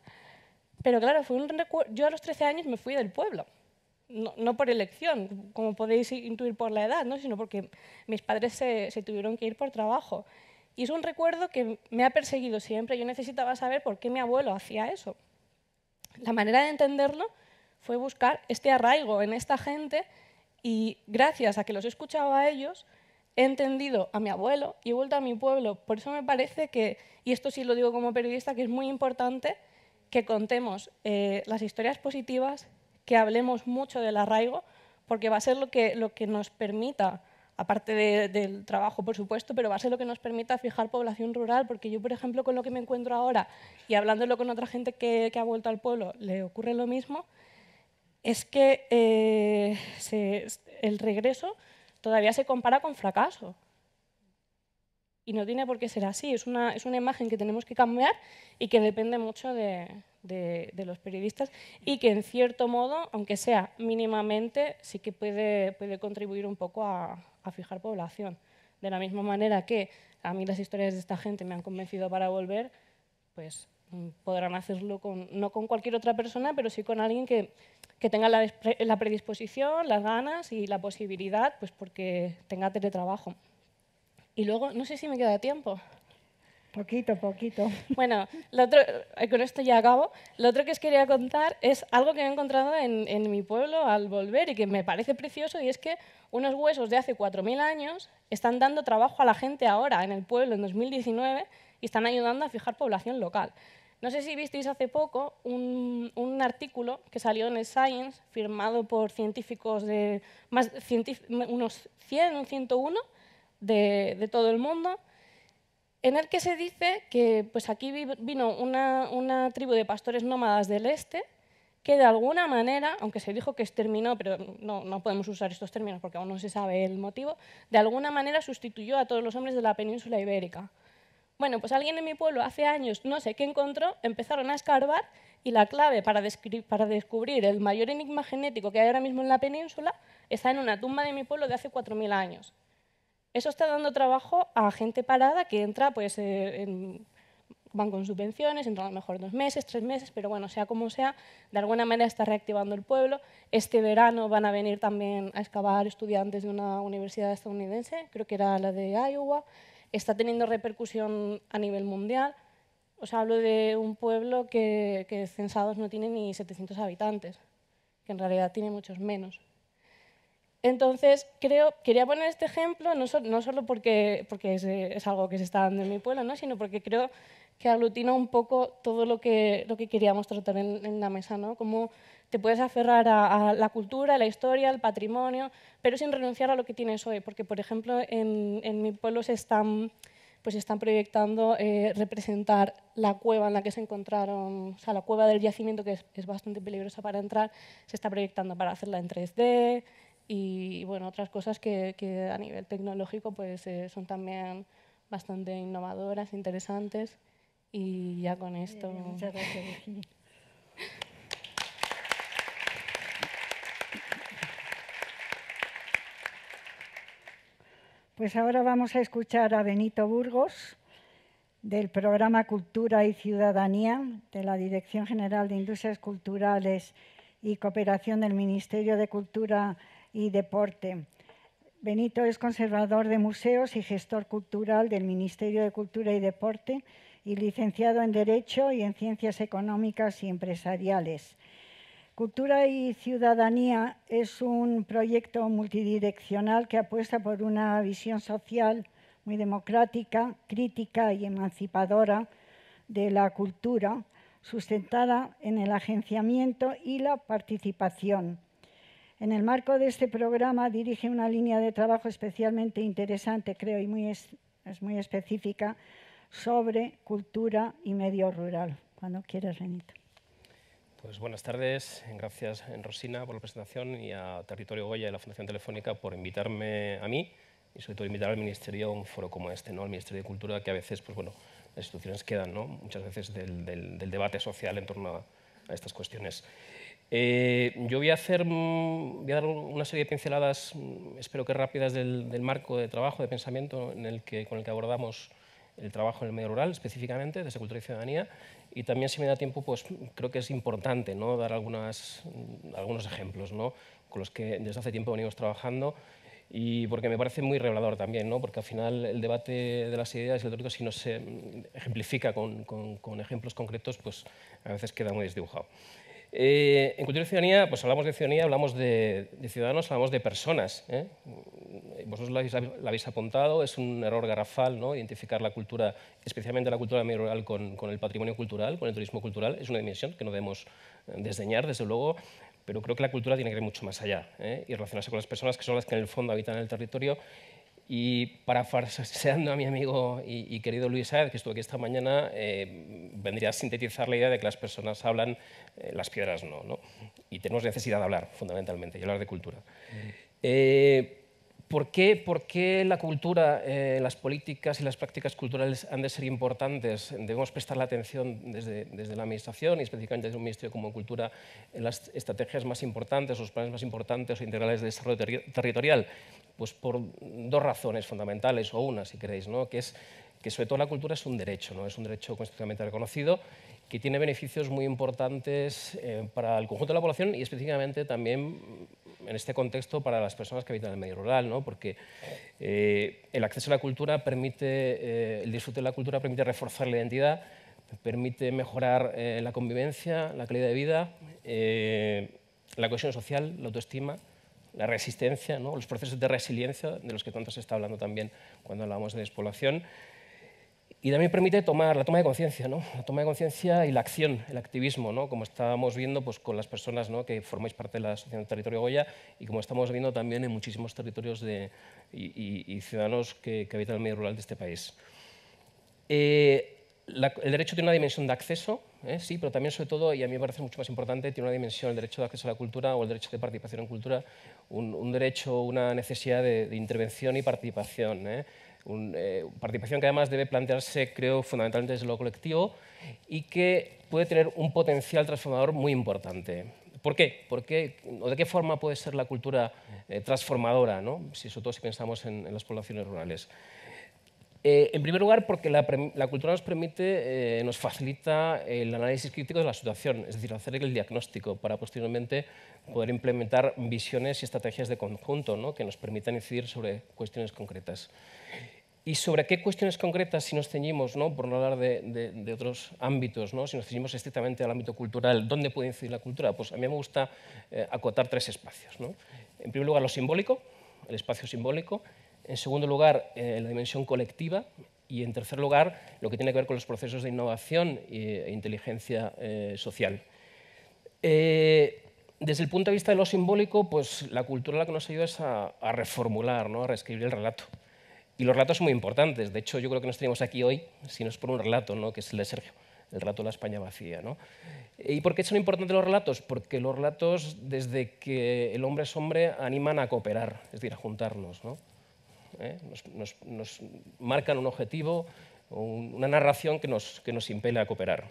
Pero claro, fue un yo a los 13 años me fui del pueblo. No, por elección, como podéis intuir por la edad, ¿no? sino porque mis padres se tuvieron que ir por trabajo. Y es un recuerdo que me ha perseguido siempre. Yo necesitaba saber por qué mi abuelo hacía eso. La manera de entenderlo fue buscar este arraigo en esta gente y gracias a que los he escuchado a ellos, he entendido a mi abuelo y he vuelto a mi pueblo. Por eso me parece que, y esto sí lo digo como periodista, que es muy importante que contemos eh, las historias positivas, que hablemos mucho del arraigo, porque va a ser lo que, lo que nos permita aparte del trabajo, por supuesto, pero va a ser lo que nos permita fijar población rural, porque yo, por ejemplo, con lo que me encuentro ahora y hablándolo con otra gente que, ha vuelto al pueblo, le ocurre lo mismo, es que eh, el regreso todavía se compara con fracaso. Y no tiene por qué ser así, es una, es una imagen que tenemos que cambiar y que depende mucho de, de, los periodistas y que en cierto modo, aunque sea mínimamente, sí que puede, puede contribuir un poco a, a fijar población. De la misma manera que a mí las historias de esta gente me han convencido para volver, pues mm, podrán hacerlo con, no con cualquier otra persona, pero sí con alguien que, que tenga la, la, predisposición, las ganas y la posibilidad, pues porque tenga teletrabajo. Y luego, no sé si me queda tiempo. Poquito, poquito. Bueno, eh, con esto ya acabo. Lo otro que os quería contar es algo que he encontrado en, mi pueblo al volver y que me parece precioso y es que unos huesos de hace 4.000 años están dando trabajo a la gente ahora en el pueblo en 2019 y están ayudando a fijar población local. No sé si visteis hace poco un, artículo que salió en el Science, firmado por científicos de más, unos 100, 101 de todo el mundo, en el que se dice que pues aquí vino una, tribu de pastores nómadas del este que de alguna manera, aunque se dijo que exterminó, pero no, podemos usar estos términos porque aún no se sabe el motivo, de alguna manera sustituyó a todos los hombres de la península ibérica. Bueno, pues alguien en mi pueblo hace años, no sé qué encontró, empezaron a escarbar y la clave para, para descubrir el mayor enigma genético que hay ahora mismo en la península está en una tumba de mi pueblo de hace 4.000 años. Eso está dando trabajo a gente parada que entra, pues, eh, van con subvenciones, entran a lo mejor dos meses, tres meses, pero bueno, sea como sea, de alguna manera está reactivando el pueblo. Este verano van a venir también a excavar estudiantes de una universidad estadounidense, creo que era la de Iowa. Está teniendo repercusión a nivel mundial. Os hablo de un pueblo que, que censados no tiene ni 700 habitantes, que en realidad tiene muchos menos. Entonces, creo, quería poner este ejemplo no, solo porque, porque es, algo que se está dando en mi pueblo, ¿no? sino porque creo que aglutina un poco todo lo que, lo que queríamos tratar en, la mesa, ¿no? cómo te puedes aferrar a, la cultura, a la historia, al patrimonio, pero sin renunciar a lo que tienes hoy, porque, por ejemplo, en, en mi pueblo se están pues están proyectando eh, representar la cueva en la que se encontraron, o sea, la cueva del yacimiento que es bastante peligrosa para entrar, se está proyectando para hacerla en 3D, y bueno, otras cosas que, a nivel tecnológico pues, eh, son también bastante innovadoras, interesantes y ya con esto... muchas gracias, Pues ahora vamos a escuchar a Benito Burgos del programa Cultura y Ciudadanía de la Dirección General de Industrias Culturales y Cooperación del Ministerio de Cultura y Deporte. Benito es conservador de museos y gestor cultural del Ministerio de Cultura y Deporte y licenciado en Derecho y en Ciencias Económicas y Empresariales. Cultura y Ciudadanía es un proyecto multidireccional que apuesta por una visión social muy democrática, crítica y emancipadora de la cultura, sustentada en el agenciamiento y la participación. En el marco de este programa dirige una línea de trabajo especialmente interesante, creo, y muy es, muy específica, sobre cultura y medio rural. Cuando quieras, Renito. Pues buenas tardes, gracias Rosina por la presentación y a Territorio Goya y la Fundación Telefónica por invitarme a mí y sobre todo invitar al Ministerio a un foro como este, ¿no? al Ministerio de Cultura, que a veces pues, bueno, las instituciones quedan muchas veces del, debate social en torno a estas cuestiones. Eh, yo voy a, hacer, mm, voy a dar una serie de pinceladas, mm, espero que rápidas, del, marco de trabajo, de pensamiento con el que abordamos el trabajo en el medio rural, específicamente, desde Cultura y Ciudadanía. Y también, si me da tiempo, pues creo que es importante dar mm, algunos ejemplos con los que desde hace tiempo venimos trabajando y porque me parece muy revelador también, porque al final el debate de las ideas y el truco, si no se ejemplifica con, con ejemplos concretos, pues a veces queda muy desdibujado. Eh, en cultura y ciudadanía, pues hablamos de ciudadanía, hablamos de, ciudadanos, hablamos de personas. ¿eh? Vosotros lo habéis, apuntado, es un error garrafal ¿no? identificar la cultura, especialmente la cultura medio rural, con, el patrimonio cultural, con el turismo cultural. Es una dimensión que no debemos eh, desdeñar, desde luego, pero creo que la cultura tiene que ir mucho más allá y relacionarse con las personas que son las que en el fondo habitan el territorio y para parafraseando a mi amigo y, querido Luis Saez, que estuvo aquí esta mañana, eh, vendría a sintetizar la idea de que las personas hablan, eh, las piedras no, no, Y tenemos necesidad de hablar, fundamentalmente, y hablar de cultura. Mm. Eh, ¿por, qué, la cultura, las políticas y las prácticas culturales han de ser importantes? Debemos prestar la atención desde, la Administración y específicamente desde un Ministerio como Cultura en las estrategias más importantes, los planes más importantes o integrales de desarrollo territorial pues por dos razones fundamentales, o una si queréis, ¿no? que es que sobre todo la cultura es un derecho, ¿no? es un derecho constitucionalmente reconocido que tiene beneficios muy importantes eh, para el conjunto de la población y específicamente también en este contexto para las personas que habitan el medio rural, ¿no? porque eh, el acceso a la cultura permite, eh, el disfrute de la cultura permite reforzar la identidad, permite mejorar la convivencia, la calidad de vida, la cohesión social, la autoestima la resistencia, ¿no? los procesos de resiliencia de los que tanto se está hablando también cuando hablamos de despoblación. Y también permite tomar la toma de conciencia, la toma de conciencia y la acción, el activismo, como estábamos viendo pues, con las personas que formáis parte de la Asociación Territorio Goya y como estamos viendo también en muchísimos territorios y, ciudadanos que, habitan el medio rural de este país. Eh, el derecho tiene una dimensión de acceso, ¿eh? sí, pero también sobre todo, y a mí me parece mucho más importante, tiene una dimensión el derecho de acceso a la cultura o el derecho de participación en cultura un, derecho, una necesidad de, intervención y participación. ¿eh? Eh, participación que además debe plantearse, creo, fundamentalmente desde lo colectivo y que puede tener un potencial transformador muy importante. ¿Por qué? ¿O de qué forma puede ser la cultura eh, transformadora? Si, sobre todo si pensamos en las poblaciones rurales. Eh, en primer lugar, porque la, cultura nos permite, eh, nos facilita el análisis crítico de la situación, es decir, hacer el diagnóstico para posteriormente poder implementar visiones y estrategias de conjunto ¿no? que nos permitan incidir sobre cuestiones concretas. ¿Y sobre qué cuestiones concretas, si nos ceñimos, ¿no? por no hablar de, otros ámbitos, ¿no? si nos ceñimos estrictamente al ámbito cultural, ¿dónde puede incidir la cultura? Pues a mí me gusta eh, acotar tres espacios. En primer lugar, lo simbólico, el espacio simbólico, en segundo lugar, eh, la dimensión colectiva. Y en tercer lugar, lo que tiene que ver con los procesos de innovación e, inteligencia eh, social. Eh, desde el punto de vista de lo simbólico, pues la cultura la que nos ayuda es a, reformular, ¿no? a reescribir el relato. Y los relatos son muy importantes. De hecho, yo creo que nos tenemos aquí hoy, si no es por un relato, ¿no? que es el de Sergio el relato de la España vacía. ¿no? ¿Y por qué son importantes los relatos? Porque los relatos, desde que el hombre es hombre, animan a cooperar, es decir, a juntarnos. ¿no? ¿eh? nos, marcan un objetivo, una narración que nos, que impele a cooperar.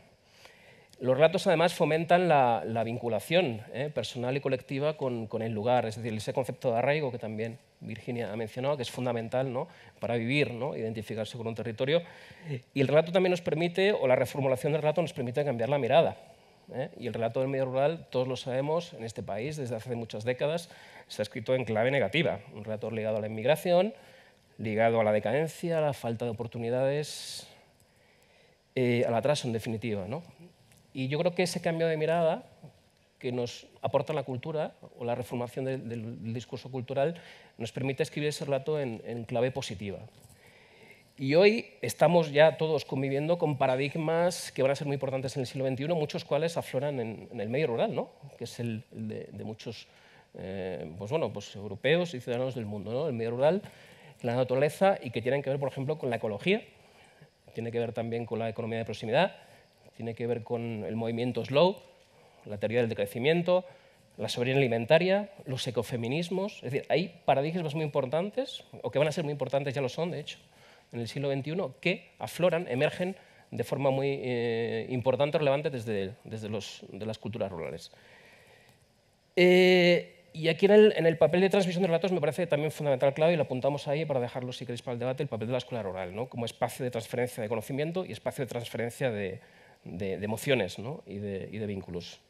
Los relatos además fomentan la, vinculación ¿eh? personal y colectiva con, el lugar, es decir, ese concepto de arraigo que también Virginia ha mencionado, que es fundamental para vivir, ¿no? identificarse con un territorio. Y el relato también nos permite, o la reformulación del relato nos permite cambiar la mirada, ¿eh? Y el relato del medio rural, todos lo sabemos, en este país desde hace muchas décadas se ha escrito en clave negativa, un relato ligado a la inmigración, ligado a la decadencia, a la falta de oportunidades, eh, al atraso en definitiva. ¿no? Y yo creo que ese cambio de mirada que nos aporta la cultura o la reformación del, discurso cultural nos permite escribir ese relato en, clave positiva. Y hoy estamos ya todos conviviendo con paradigmas que van a ser muy importantes en el siglo XXI, muchos cuales afloran en, el medio rural, ¿no? que es el, de, muchos eh, pues bueno, pues europeos y ciudadanos del mundo. ¿no? El medio rural la naturaleza y que tienen que ver, por ejemplo, con la ecología, tiene que ver también con la economía de proximidad, tiene que ver con el movimiento slow, la teoría del decrecimiento, la soberanía alimentaria, los ecofeminismos. Es decir, hay paradigmas muy importantes, o que van a ser muy importantes, ya lo son, de hecho, en el siglo XXI, que afloran, emergen de forma muy eh, importante, relevante desde, desde las culturas rurales. Eh, y aquí en el, papel de transmisión de relatos me parece también fundamental, clave, y lo apuntamos ahí para dejarlo, si queréis, para el debate, el papel de la escuela oral ¿no? como espacio de transferencia de conocimiento y espacio de transferencia de, emociones ¿no? y, de, vínculos.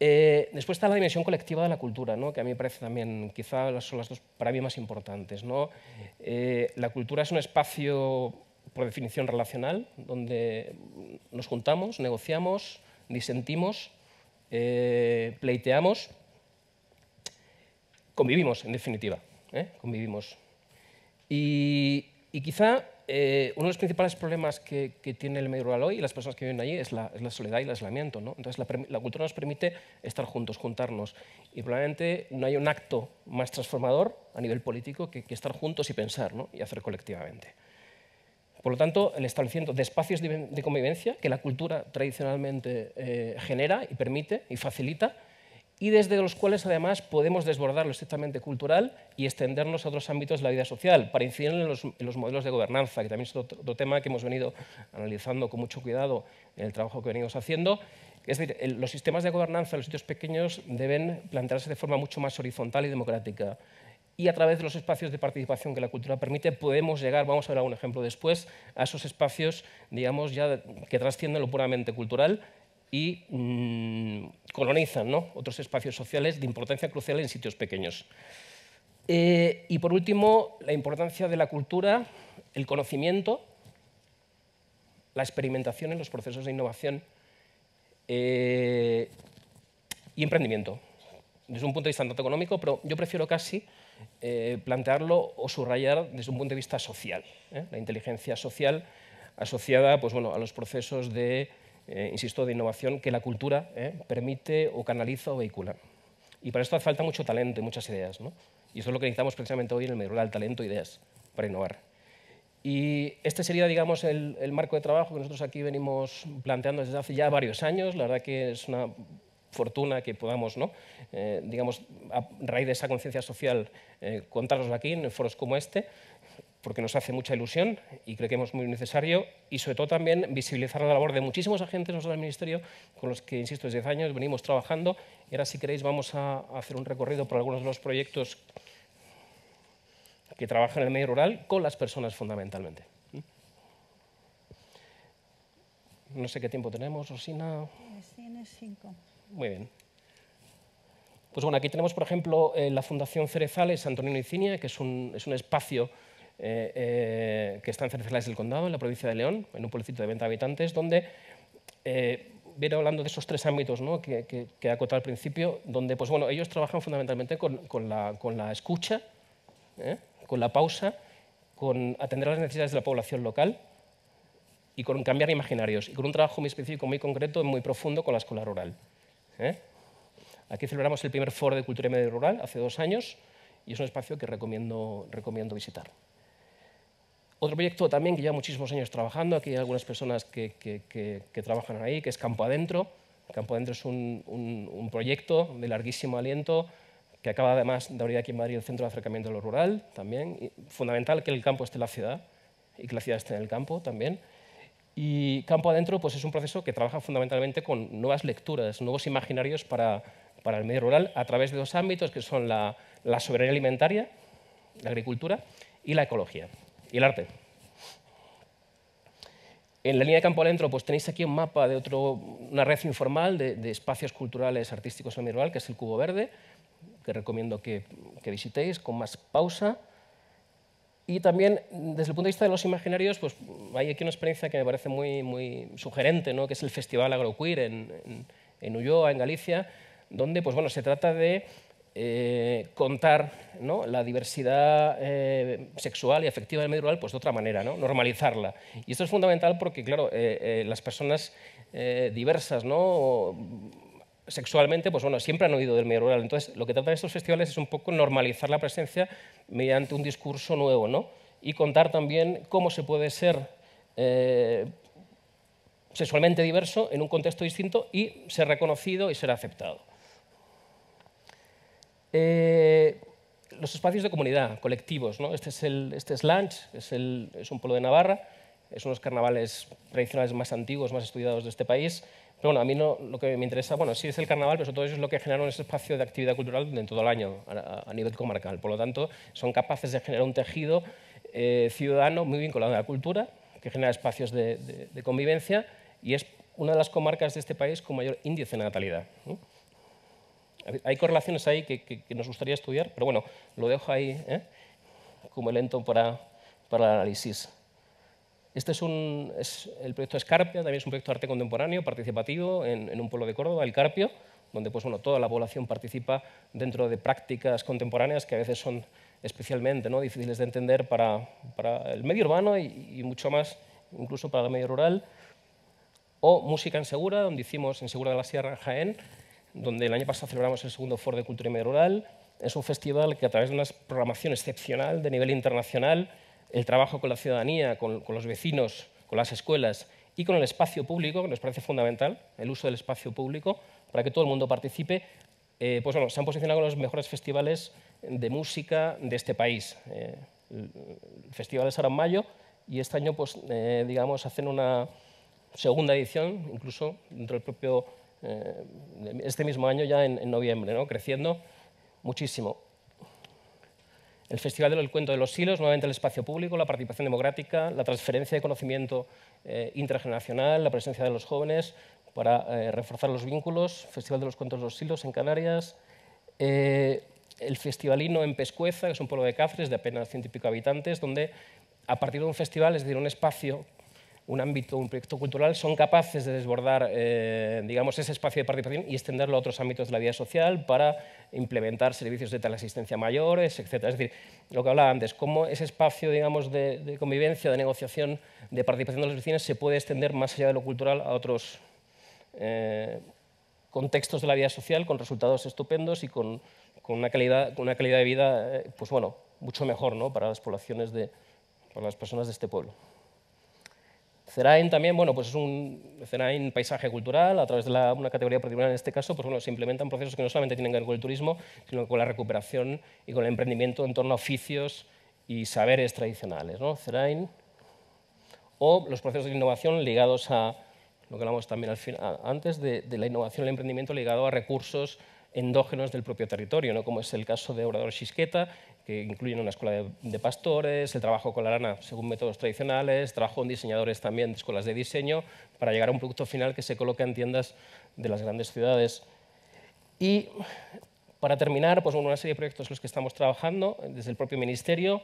Eh, después está la dimensión colectiva de la cultura, ¿no? que a mí me parece también, quizá son las dos para mí más importantes. ¿no? Eh, la cultura es un espacio, por definición, relacional, donde nos juntamos, negociamos, disentimos, eh, pleiteamos convivimos, en definitiva, ¿eh? convivimos. Y, quizá eh, uno de los principales problemas que, tiene el medio rural hoy y las personas que viven allí es la, soledad y el aislamiento. Entonces, la, cultura nos permite estar juntos, juntarnos. Y probablemente no hay un acto más transformador a nivel político que, estar juntos y pensar y hacer colectivamente. Por lo tanto, el establecimiento de espacios de, convivencia que la cultura tradicionalmente eh, genera y permite y facilita y desde los cuales además podemos desbordar lo estrictamente cultural y extendernos a otros ámbitos de la vida social, para incidir en los, modelos de gobernanza, que también es otro, tema que hemos venido analizando con mucho cuidado en el trabajo que venimos haciendo. Es decir, los sistemas de gobernanza en los sitios pequeños deben plantearse de forma mucho más horizontal y democrática y a través de los espacios de participación que la cultura permite podemos llegar, vamos a ver algún ejemplo después, a esos espacios digamos, ya que trascienden lo puramente cultural y mm, colonizan ¿no? otros espacios sociales de importancia crucial en sitios pequeños. Eh, y por último, la importancia de la cultura, el conocimiento, la experimentación en los procesos de innovación eh, y emprendimiento. Desde un punto de vista tanto económico, pero yo prefiero casi eh, plantearlo o subrayar desde un punto de vista social. La inteligencia social asociada pues, bueno, a los procesos de eh, insisto, de innovación que la cultura eh, permite o canaliza o vehicula. Y para esto hace falta mucho talento y muchas ideas. Y eso es lo que necesitamos precisamente hoy en el del talento e ideas para innovar. Y este sería, digamos, el, marco de trabajo que nosotros aquí venimos planteando desde hace ya varios años. La verdad que es una fortuna que podamos, ¿no? Eh, digamos, a raíz de esa conciencia social, contarlos aquí en foros como este porque nos hace mucha ilusión y creo que es muy necesario, y sobre todo también visibilizar la labor de muchísimos agentes nosotros del Ministerio, con los que, insisto, desde 10 años venimos trabajando, y ahora si queréis vamos a hacer un recorrido por algunos de los proyectos que trabajan en el medio rural con las personas fundamentalmente. No sé qué tiempo tenemos, Rosina. Tienes cinco. Muy bien. Pues bueno, aquí tenemos, por ejemplo, eh, la Fundación Cerezales Antonino Icinia, que es un, es un espacio eh, eh, que están en del Condado, en la provincia de León, en un pueblecito de 20 habitantes, donde eh, viene hablando de esos tres ámbitos que, que, acotado al principio, donde pues, bueno, ellos trabajan fundamentalmente con, la, escucha, con la pausa, con atender las necesidades de la población local y con cambiar imaginarios, y con un trabajo muy específico, muy concreto, muy profundo con la escuela rural. Aquí celebramos el primer foro de cultura y medio rural hace dos años y es un espacio que recomiendo, recomiendo visitar. Otro proyecto también que lleva muchísimos años trabajando, aquí hay algunas personas que, trabajan ahí, que es Campo Adentro. Campo Adentro es un, proyecto de larguísimo aliento que acaba además de abrir aquí en Madrid el Centro de Acercamiento a lo Rural también. fundamental que el campo esté en la ciudad y que la ciudad esté en el campo también. Y Campo Adentro pues, es un proceso que trabaja fundamentalmente con nuevas lecturas, nuevos imaginarios para, el medio rural a través de dos ámbitos que son la soberanía alimentaria, la agricultura y la ecología y el arte. En la línea de campo adentro pues tenéis aquí un mapa de otro, una red informal de, espacios culturales artísticos en rural, que es el Cubo Verde, que recomiendo que, visitéis con más pausa. Y también, desde el punto de vista de los imaginarios, pues hay aquí una experiencia que me parece muy, muy sugerente, ¿no? que es el Festival Agroqueer en, en, Ulloa, en Galicia, donde pues, bueno, se trata de eh, contar la diversidad eh, sexual y afectiva del medio rural pues, de otra manera, ¿no? normalizarla. Y esto es fundamental porque, claro, eh, las personas diversas sexualmente, pues bueno, siempre han oído del medio rural. Entonces, lo que tratan estos festivales es un poco normalizar la presencia mediante un discurso nuevo, ¿no? Y contar también cómo se puede ser sexualmente diverso en un contexto distinto y ser reconocido y ser aceptado. Eh, los espacios de comunidad, colectivos. Este es el este es Lunch, es, un pueblo de Navarra, es uno de los carnavales tradicionales más antiguos, más estudiados de este país. Pero bueno, a mí lo que me interesa, bueno, sí es el carnaval, pero sobre todo eso es lo que genera un espacio de actividad cultural en todo el año a, nivel comarcal. Por lo tanto, son capaces de generar un tejido eh, ciudadano muy vinculado a la cultura, que genera espacios de, convivencia y es una de las comarcas de este país con mayor índice de natalidad hay correlaciones ahí que, nos gustaría estudiar, pero bueno, lo dejo ahí ¿eh? como lento para, para el análisis. Este es, el proyecto Escarpia, también es un proyecto de arte contemporáneo, participativo, en, un pueblo de Córdoba, el Carpio, donde pues, bueno, toda la población participa dentro de prácticas contemporáneas que a veces son especialmente ¿no? difíciles de entender para, el medio urbano y, y, mucho más incluso para el medio rural. O Música en Segura, donde hicimos en Segura de la Sierra, Jaén, donde el año pasado celebramos el segundo Foro de Cultura y Medio Rural. Es un festival que a través de una programación excepcional de nivel internacional, el trabajo con la ciudadanía, con, los vecinos, con las escuelas y con el espacio público, que nos parece fundamental, el uso del espacio público, para que todo el mundo participe, eh, pues se han posicionado con los mejores festivales de música de este país. Eh, el festival es ahora mayo y este año, pues, eh, digamos, hacen una segunda edición, incluso dentro del propio eh, este mismo año ya en, noviembre, creciendo muchísimo. El Festival del Cuento de los Silos, nuevamente el espacio público, la participación democrática, la transferencia de conocimiento eh, intergeneracional, la presencia de los jóvenes para eh, reforzar los vínculos, Festival de los Cuentos de los Silos en Canarias, el Festivalino en Pescueza, que es un pueblo de Cáceres de apenas ciento y pico habitantes, donde a partir de un festival, es decir, un espacio un ámbito, un proyecto cultural, son capaces de desbordar eh, digamos, ese espacio de participación y extenderlo a otros ámbitos de la vida social para implementar servicios de teleasistencia mayores, etc. Es decir, lo que hablaba antes, cómo ese espacio digamos, de, convivencia, de negociación, de participación de los vecinos se puede extender más allá de lo cultural a otros eh, contextos de la vida social con resultados estupendos y con, una, calidad, de vida eh, pues bueno, mucho mejor ¿no? para las poblaciones, de, para las personas de este pueblo. Zerain también, bueno, pues es un cerain paisaje cultural, a través de una categoría particular en este caso, pues bueno, se implementan procesos que no solamente tienen que ver con el turismo, sino con la recuperación y con el emprendimiento en torno a oficios y saberes tradicionales, ¿no? Zerain. O los procesos de innovación ligados a, lo que hablamos también al final, antes, de, la innovación, el emprendimiento ligado a recursos endógenos del propio territorio, ¿no? como es el caso de Obrador Xisqueta que incluyen una escuela de, pastores, el trabajo con la lana según métodos tradicionales, trabajo con diseñadores también de escuelas de diseño, para llegar a un producto final que se coloque en tiendas de las grandes ciudades. Y para terminar, pues, una serie de proyectos en los que estamos trabajando desde el propio ministerio.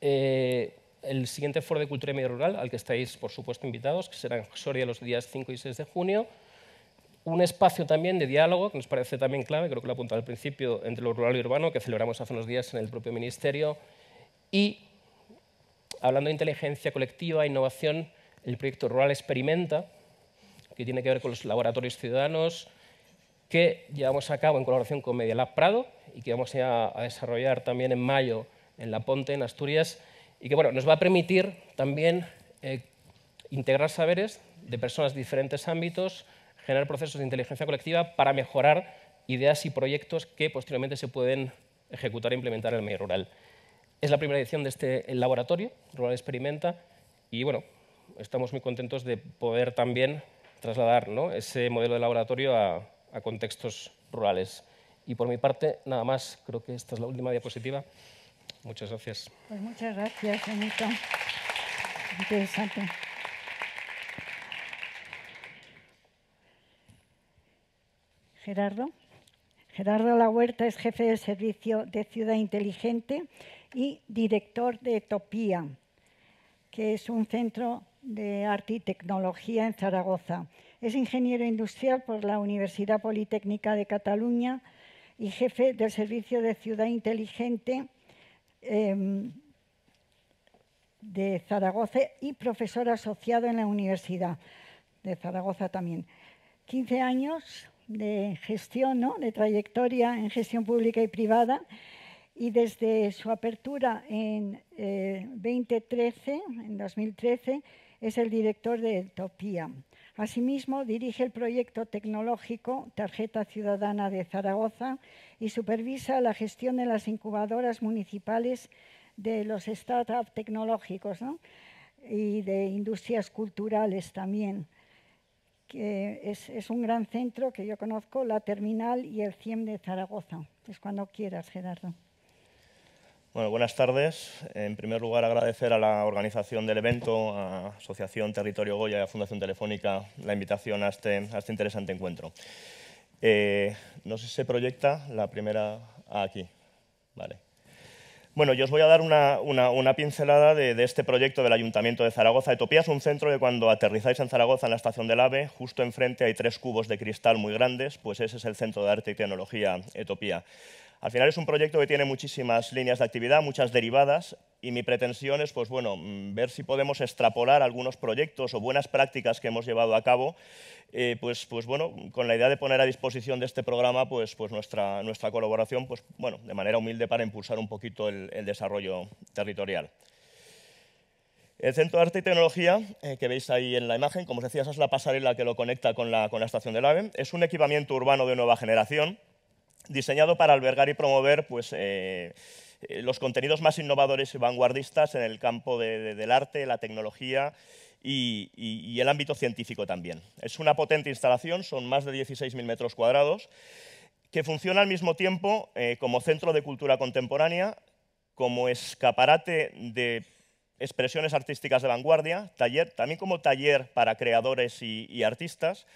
Eh, el siguiente foro de cultura y medio rural, al que estáis, por supuesto, invitados, que será en Soria los días 5 y 6 de junio un espacio también de diálogo que nos parece también clave, creo que lo apuntado al principio, entre lo rural y urbano, que celebramos hace unos días en el propio Ministerio. Y, hablando de inteligencia colectiva e innovación, el proyecto Rural Experimenta, que tiene que ver con los laboratorios ciudadanos, que llevamos a cabo en colaboración con media Medialab Prado y que vamos a, desarrollar también en mayo en La Ponte, en Asturias, y que bueno, nos va a permitir también eh, integrar saberes de personas de diferentes ámbitos, generar procesos de inteligencia colectiva para mejorar ideas y proyectos que posteriormente se pueden ejecutar e implementar en el medio rural. Es la primera edición de este laboratorio, Rural Experimenta, y bueno, estamos muy contentos de poder también trasladar ¿no? ese modelo de laboratorio a, contextos rurales. Y por mi parte, nada más, creo que esta es la última diapositiva. Muchas gracias. Pues muchas gracias, Benito. Interesante. Gerardo. Gerardo La Huerta es jefe del servicio de Ciudad Inteligente y director de Etopía, que es un centro de arte y tecnología en Zaragoza. Es ingeniero industrial por la Universidad Politécnica de Cataluña y jefe del servicio de Ciudad Inteligente em, de Zaragoza y profesor asociado en la Universidad de Zaragoza también. 15 años de gestión, ¿no? de trayectoria en gestión pública y privada. Y desde su apertura en 2013, eh, en 2013, es el director de Topía. Asimismo, dirige el proyecto tecnológico Tarjeta Ciudadana de Zaragoza y supervisa la gestión de las incubadoras municipales de los startups tecnológicos y de industrias culturales también que es, un gran centro que yo conozco, la terminal y el CIEM de Zaragoza. Es cuando quieras, Gerardo. Bueno, buenas tardes. En primer lugar, agradecer a la organización del evento, a Asociación Territorio Goya y a Fundación Telefónica la invitación a este, este interesante encuentro. Eh, no sé si se proyecta la primera... aquí. Vale. Bueno, yo os voy a dar una, pincelada de, de, este proyecto del Ayuntamiento de Zaragoza. Etopía es un centro de cuando aterrizáis en Zaragoza, en la estación del AVE, justo enfrente hay tres cubos de cristal muy grandes, pues ese es el Centro de Arte y Tecnología Etopía. Al final es un proyecto que tiene muchísimas líneas de actividad, muchas derivadas, y mi pretensión es pues, bueno, mm, ver si podemos extrapolar algunos proyectos o buenas prácticas que hemos llevado a cabo, eh, pues, pues, bueno, con la idea de poner a disposición de este programa pues, pues nuestra, nuestra colaboración pues, bueno, de manera humilde para impulsar un poquito el, desarrollo territorial. El Centro de Arte y Tecnología, eh, que veis ahí en la imagen, como os decía, esa es la pasarela que lo conecta con la, con la estación del AVE, es un equipamiento urbano de nueva generación, diseñado para albergar y promover pues, eh, eh, los contenidos más innovadores y vanguardistas en el campo del arte, la tecnología y, el ámbito científico también. Es una potente instalación, son más de 16.000 metros cuadrados, que funciona al mismo tiempo eh, como centro de cultura contemporánea, como escaparate de expresiones artísticas de vanguardia, taller, también como taller para creadores y artistas,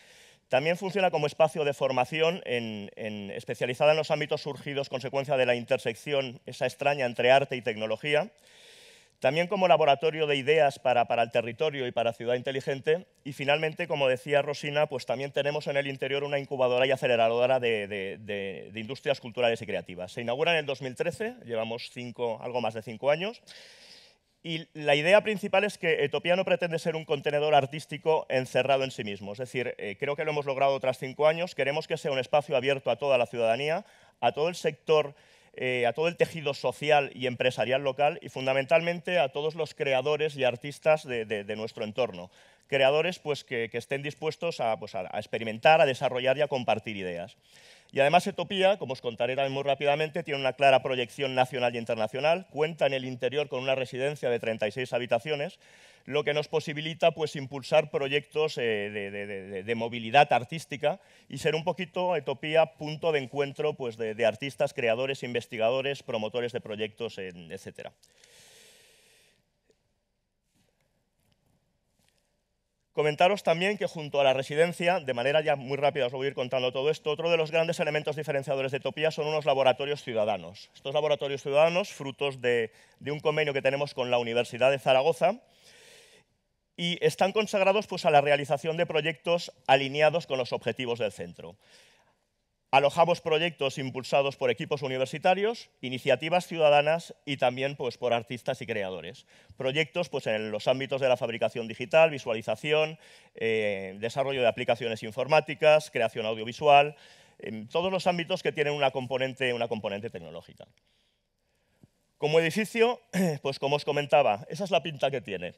también funciona como espacio de formación en, en, especializada en los ámbitos surgidos consecuencia de la intersección esa extraña entre arte y tecnología. También como laboratorio de ideas para, el territorio y para Ciudad Inteligente. Y finalmente, como decía Rosina, pues también tenemos en el interior una incubadora y aceleradora de, industrias culturales y creativas. Se inaugura en el 2013, llevamos algo más de cinco años. Y la idea principal es que Etopía no pretende ser un contenedor artístico encerrado en sí mismo. Es decir, eh, creo que lo hemos logrado tras cinco años. Queremos que sea un espacio abierto a toda la ciudadanía, a todo el sector, eh, a todo el tejido social y empresarial local y fundamentalmente a todos los creadores y artistas de, nuestro entorno. Creadores pues, que, estén dispuestos pues, a experimentar, a desarrollar y a compartir ideas. Y además Etopía, como os contaré muy rápidamente, tiene una clara proyección nacional y internacional, cuenta en el interior con una residencia de 36 habitaciones, lo que nos posibilita pues, impulsar proyectos eh, de, movilidad artística y ser un poquito Etopía punto de encuentro pues, de, artistas, creadores, investigadores, promotores de proyectos, etcétera. Comentaros también que junto a la residencia, de manera ya muy rápida os voy a ir contando todo esto, otro de los grandes elementos diferenciadores de Topía son unos laboratorios ciudadanos. Estos laboratorios ciudadanos, frutos de, de un convenio que tenemos con la Universidad de Zaragoza, y están consagrados pues, a la realización de proyectos alineados con los objetivos del centro. Alojamos proyectos impulsados por equipos universitarios, iniciativas ciudadanas y también pues, por artistas y creadores. Proyectos pues, en los ámbitos de la fabricación digital, visualización, eh, desarrollo de aplicaciones informáticas, creación audiovisual, en todos los ámbitos que tienen una componente, una componente tecnológica. Como edificio, pues como os comentaba, esa es la pinta que tiene.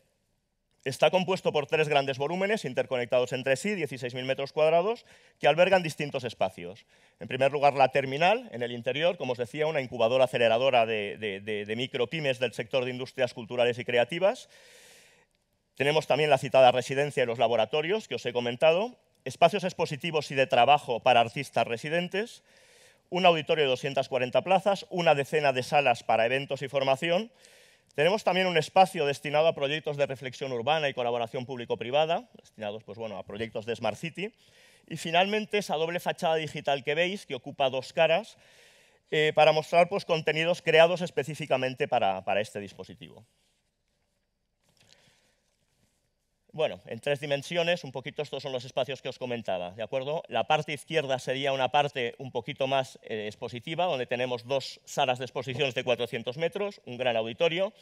Está compuesto por tres grandes volúmenes interconectados entre sí, 16.000 metros cuadrados, que albergan distintos espacios. En primer lugar, la terminal, en el interior, como os decía, una incubadora aceleradora de, micro pymes micropymes del sector de industrias culturales y creativas. Tenemos también la citada residencia y los laboratorios, que os he comentado, espacios expositivos y de trabajo para artistas residentes, un auditorio de 240 plazas, una decena de salas para eventos y formación, tenemos también un espacio destinado a proyectos de reflexión urbana y colaboración público-privada, destinados pues, a proyectos de Smart City. Y finalmente esa doble fachada digital que veis, que ocupa dos caras, eh, para mostrar pues, contenidos creados específicamente para este dispositivo. Bueno, en tres dimensiones, un poquito estos son los espacios que os comentaba, ¿de acuerdo? La parte izquierda sería una parte un poquito más eh, expositiva, donde tenemos dos salas de exposiciones de 400 metros, un gran auditorio.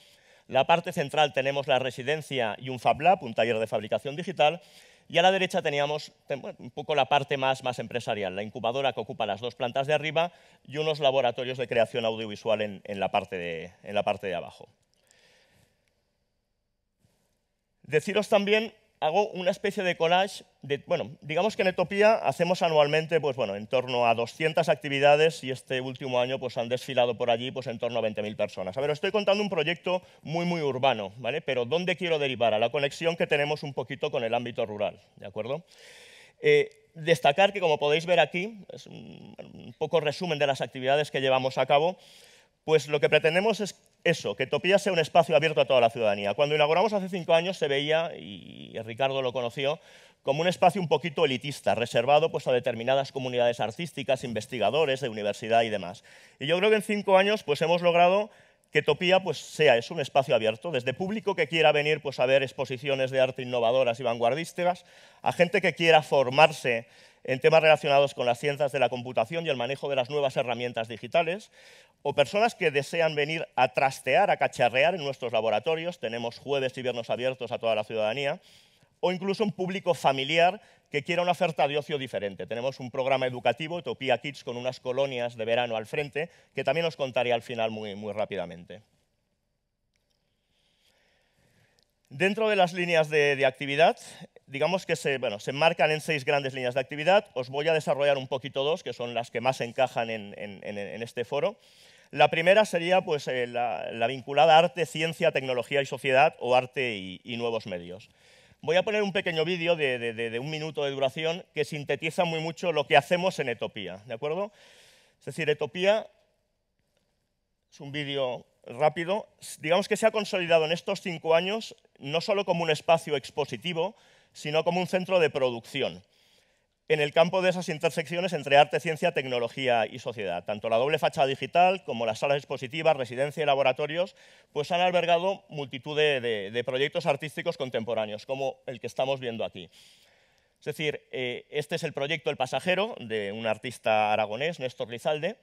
La parte central tenemos la residencia y un Fab Lab, un taller de fabricación digital. Y a la derecha teníamos un poco la parte más, más empresarial, la incubadora que ocupa las dos plantas de arriba y unos laboratorios de creación audiovisual en la parte de abajo. Deciros también, hago una especie de collage, de, bueno, digamos que en Etopía hacemos anualmente, pues bueno, en torno a 200 actividades y este último año pues han desfilado por allí pues en torno a 20.000 personas. A ver, os estoy contando un proyecto muy, muy urbano, ¿vale? Pero ¿dónde quiero derivar? A la conexión que tenemos un poquito con el ámbito rural, ¿de acuerdo? Eh, destacar que, como podéis ver aquí, es un poco resumen de las actividades que llevamos a cabo, pues lo que pretendemos es eso, que Topía sea un espacio abierto a toda la ciudadanía. Cuando inauguramos hace cinco años se veía, y Ricardo lo conoció, como un espacio un poquito elitista, reservado pues, a determinadas comunidades artísticas, investigadores de universidad y demás. Y yo creo que en cinco años pues, hemos logrado que Topía pues, sea es un espacio abierto, desde público que quiera venir pues, a ver exposiciones de arte innovadoras y vanguardísticas, a gente que quiera formarse en temas relacionados con las ciencias de la computación y el manejo de las nuevas herramientas digitales, o personas que desean venir a trastear, a cacharrear en nuestros laboratorios, tenemos jueves y viernes abiertos a toda la ciudadanía, o incluso un público familiar que quiera una oferta de ocio diferente. Tenemos un programa educativo, Utopia Kids, con unas colonias de verano al frente, que también os contaré al final muy, muy rápidamente. Dentro de las líneas de, de actividad, digamos que se, bueno, se marcan en seis grandes líneas de actividad. Os voy a desarrollar un poquito dos, que son las que más encajan en, en, este foro. La primera sería pues, eh, la, vinculada arte, ciencia, tecnología y sociedad, o arte y, nuevos medios. Voy a poner un pequeño vídeo de, de, de, un minuto de duración que sintetiza muy mucho lo que hacemos en Etopía, ¿de acuerdo? Es decir, Etopía es un vídeo rápido, digamos que se ha consolidado en estos cinco años no solo como un espacio expositivo, sino como un centro de producción en el campo de esas intersecciones entre arte, ciencia, tecnología y sociedad. Tanto la doble fachada digital como las salas expositivas, residencia y laboratorios pues han albergado multitud de, proyectos artísticos contemporáneos, como el que estamos viendo aquí. Es decir, eh, este es el proyecto El pasajero, de un artista aragonés, Néstor Lizalde,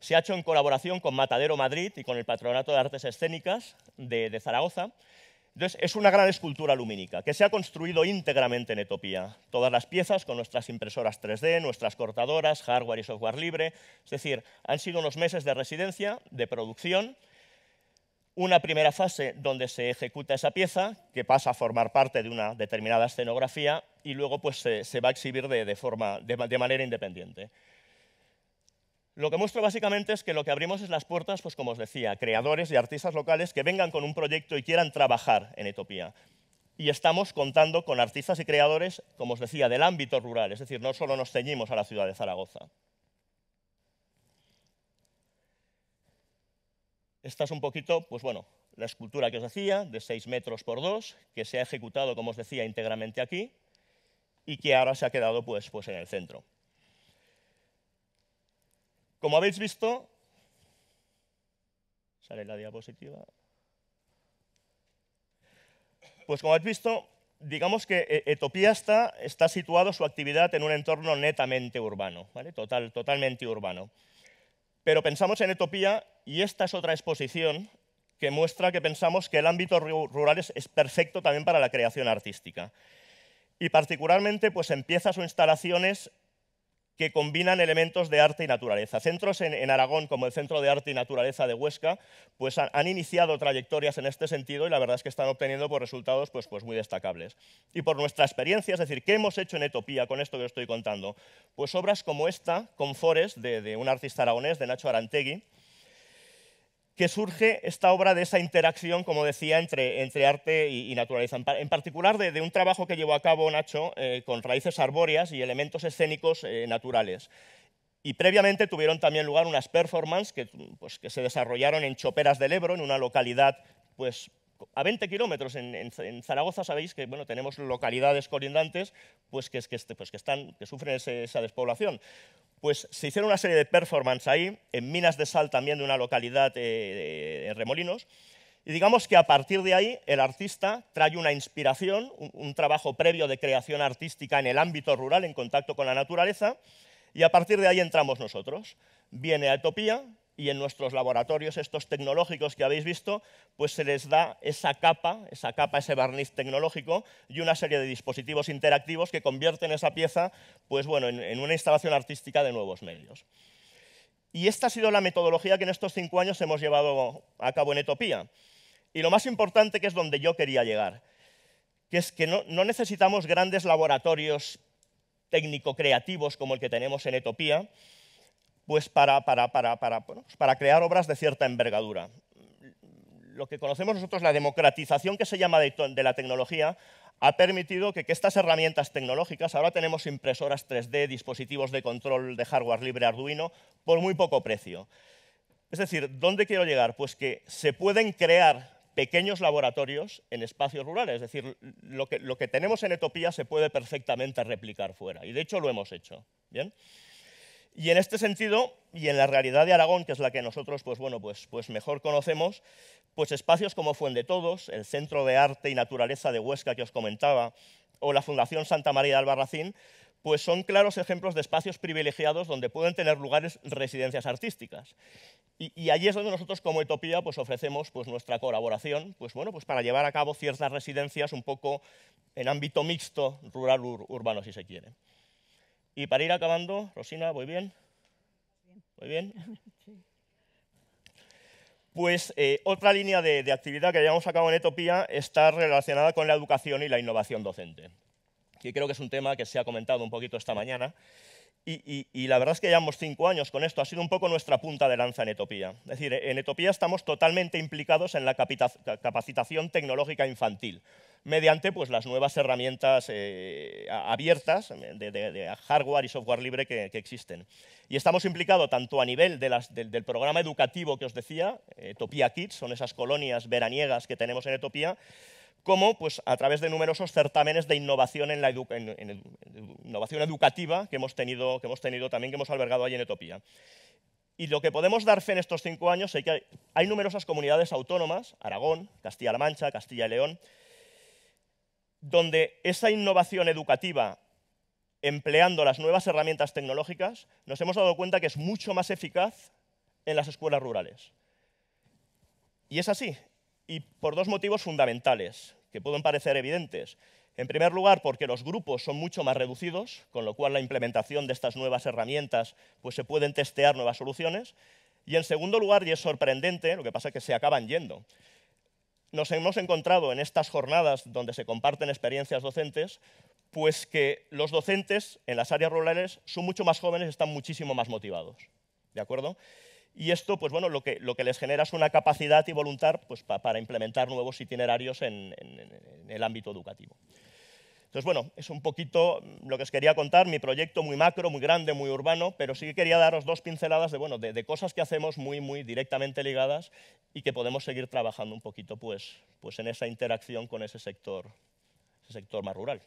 se ha hecho en colaboración con Matadero Madrid y con el Patronato de Artes Escénicas de Zaragoza, entonces, es una gran escultura lumínica que se ha construido íntegramente en Etopía. Todas las piezas con nuestras impresoras 3D, nuestras cortadoras, hardware y software libre. Es decir, han sido unos meses de residencia, de producción, una primera fase donde se ejecuta esa pieza, que pasa a formar parte de una determinada escenografía y luego pues, se, va a exhibir de manera independiente. Lo que muestro básicamente es que lo que abrimos es las puertas, pues como os decía, creadores y artistas locales que vengan con un proyecto y quieran trabajar en Etopía. Y estamos contando con artistas y creadores, como os decía, del ámbito rural, es decir, no solo nos ceñimos a la ciudad de Zaragoza. Esta es un poquito, pues bueno, la escultura que os decía, de 6 metros por 2, que se ha ejecutado, como os decía, íntegramente aquí y que ahora se ha quedado pues, pues en el centro. Como habéis visto, sale la diapositiva. Pues como habéis visto, digamos que eh, Etopía está, está situado su actividad en un entorno netamente urbano, ¿vale? Total, totalmente urbano. Pero pensamos en Etopía y esta es otra exposición que muestra que pensamos que el ámbito rural es, perfecto también para la creación artística. Y particularmente pues empieza sus instalaciones que combinan elementos de arte y naturaleza. Centros en, Aragón, como el Centro de Arte y Naturaleza de Huesca, pues han, iniciado trayectorias en este sentido y la verdad es que están obteniendo pues, resultados pues, pues muy destacables. Y por nuestra experiencia, es decir, ¿qué hemos hecho en Etopía con esto que os estoy contando? Pues obras como esta, con de, de un artista aragonés, de Nacho Arantegui, que surge esta obra de esa interacción, como decía, entre, entre arte y, naturaleza. En, particular, de, un trabajo que llevó a cabo Nacho eh, con raíces arbóreas y elementos escénicos eh, naturales. Y previamente tuvieron también lugar unas performances pues, que, se desarrollaron en Choperas del Ebro, en una localidad pues, a 20 kilómetros en, Zaragoza sabéis que bueno, tenemos localidades colindantes pues que, que, este, pues que, están, que sufren esa despoblación. Pues se hicieron una serie de performances ahí, en minas de sal también de una localidad eh, de en Remolinos, y digamos que a partir de ahí el artista trae una inspiración, un, trabajo previo de creación artística en el ámbito rural, en contacto con la naturaleza, y a partir de ahí entramos nosotros. Viene a Etopía, y en nuestros laboratorios estos tecnológicos que habéis visto, pues se les da esa capa, esa capa, ese barniz tecnológico y una serie de dispositivos interactivos que convierten esa pieza pues bueno, en, una instalación artística de nuevos medios. Y esta ha sido la metodología que en estos cinco años hemos llevado a cabo en Etopía. Y lo más importante que es donde yo quería llegar, que es que no necesitamos grandes laboratorios técnico-creativos como el que tenemos en Etopía, pues para, pues, para, crear obras de cierta envergadura. Lo que conocemos nosotros, la democratización que se llama de, la tecnología, ha permitido que, estas herramientas tecnológicas, ahora tenemos impresoras 3D, dispositivos de control de hardware libre Arduino, por muy poco precio. Es decir, ¿dónde quiero llegar? Pues que se pueden crear pequeños laboratorios en espacios rurales. Es decir, lo que, lo que tenemos en Etopía se puede perfectamente replicar fuera. Y de hecho lo hemos hecho. ¿Bien? Y en este sentido, y en la realidad de Aragón, que es la que nosotros pues, bueno, pues, pues mejor conocemos, pues espacios como Fuente Todos, el Centro de Arte y Naturaleza de Huesca que os comentaba, o la Fundación Santa María de Albarracín, pues son claros ejemplos de espacios privilegiados donde pueden tener lugares residencias artísticas. Y, allí es donde nosotros como Etopía pues ofrecemos pues nuestra colaboración pues bueno, pues para llevar a cabo ciertas residencias un poco en ámbito mixto, rural, urbano si se quiere. Y para ir acabando, Rosina, ¿voy bien? muy bien? Pues eh, otra línea de, actividad que llevamos a cabo en Etopía está relacionada con la educación y la innovación docente. que creo que es un tema que se ha comentado un poquito esta mañana. Y, y, la verdad es que llevamos cinco años con esto, ha sido un poco nuestra punta de lanza en Etopía. Es decir, en Etopía estamos totalmente implicados en la capacitación tecnológica infantil mediante pues, las nuevas herramientas eh, abiertas de, hardware y software libre que, existen. Y estamos implicados tanto a nivel de las, del programa educativo que os decía, Etopía eh, Kids, son esas colonias veraniegas que tenemos en Etopía, como pues, a través de numerosos certámenes de innovación, en la innovación educativa que hemos, tenido, que hemos tenido también, que hemos albergado allí en Etopía. Y lo que podemos dar fe en estos cinco años es que hay, hay numerosas comunidades autónomas, Aragón, Castilla-La Mancha, Castilla y León, donde esa innovación educativa, empleando las nuevas herramientas tecnológicas, nos hemos dado cuenta que es mucho más eficaz en las escuelas rurales. Y es así, y por dos motivos fundamentales, que pueden parecer evidentes. En primer lugar, porque los grupos son mucho más reducidos, con lo cual la implementación de estas nuevas herramientas pues se pueden testear nuevas soluciones. Y en segundo lugar, y es sorprendente, lo que pasa es que se acaban yendo nos hemos encontrado en estas jornadas donde se comparten experiencias docentes, pues que los docentes en las áreas rurales son mucho más jóvenes, y están muchísimo más motivados. ¿De acuerdo? Y esto, pues bueno, lo que, les genera es una capacidad y voluntad pues, para implementar nuevos itinerarios en el ámbito educativo. Entonces, bueno, es un poquito lo que os quería contar, mi proyecto muy macro, muy grande, muy urbano, pero sí que quería daros dos pinceladas de, bueno, de, cosas que hacemos muy, muy directamente ligadas y que podemos seguir trabajando un poquito pues, pues en esa interacción con ese sector, ese sector más rural.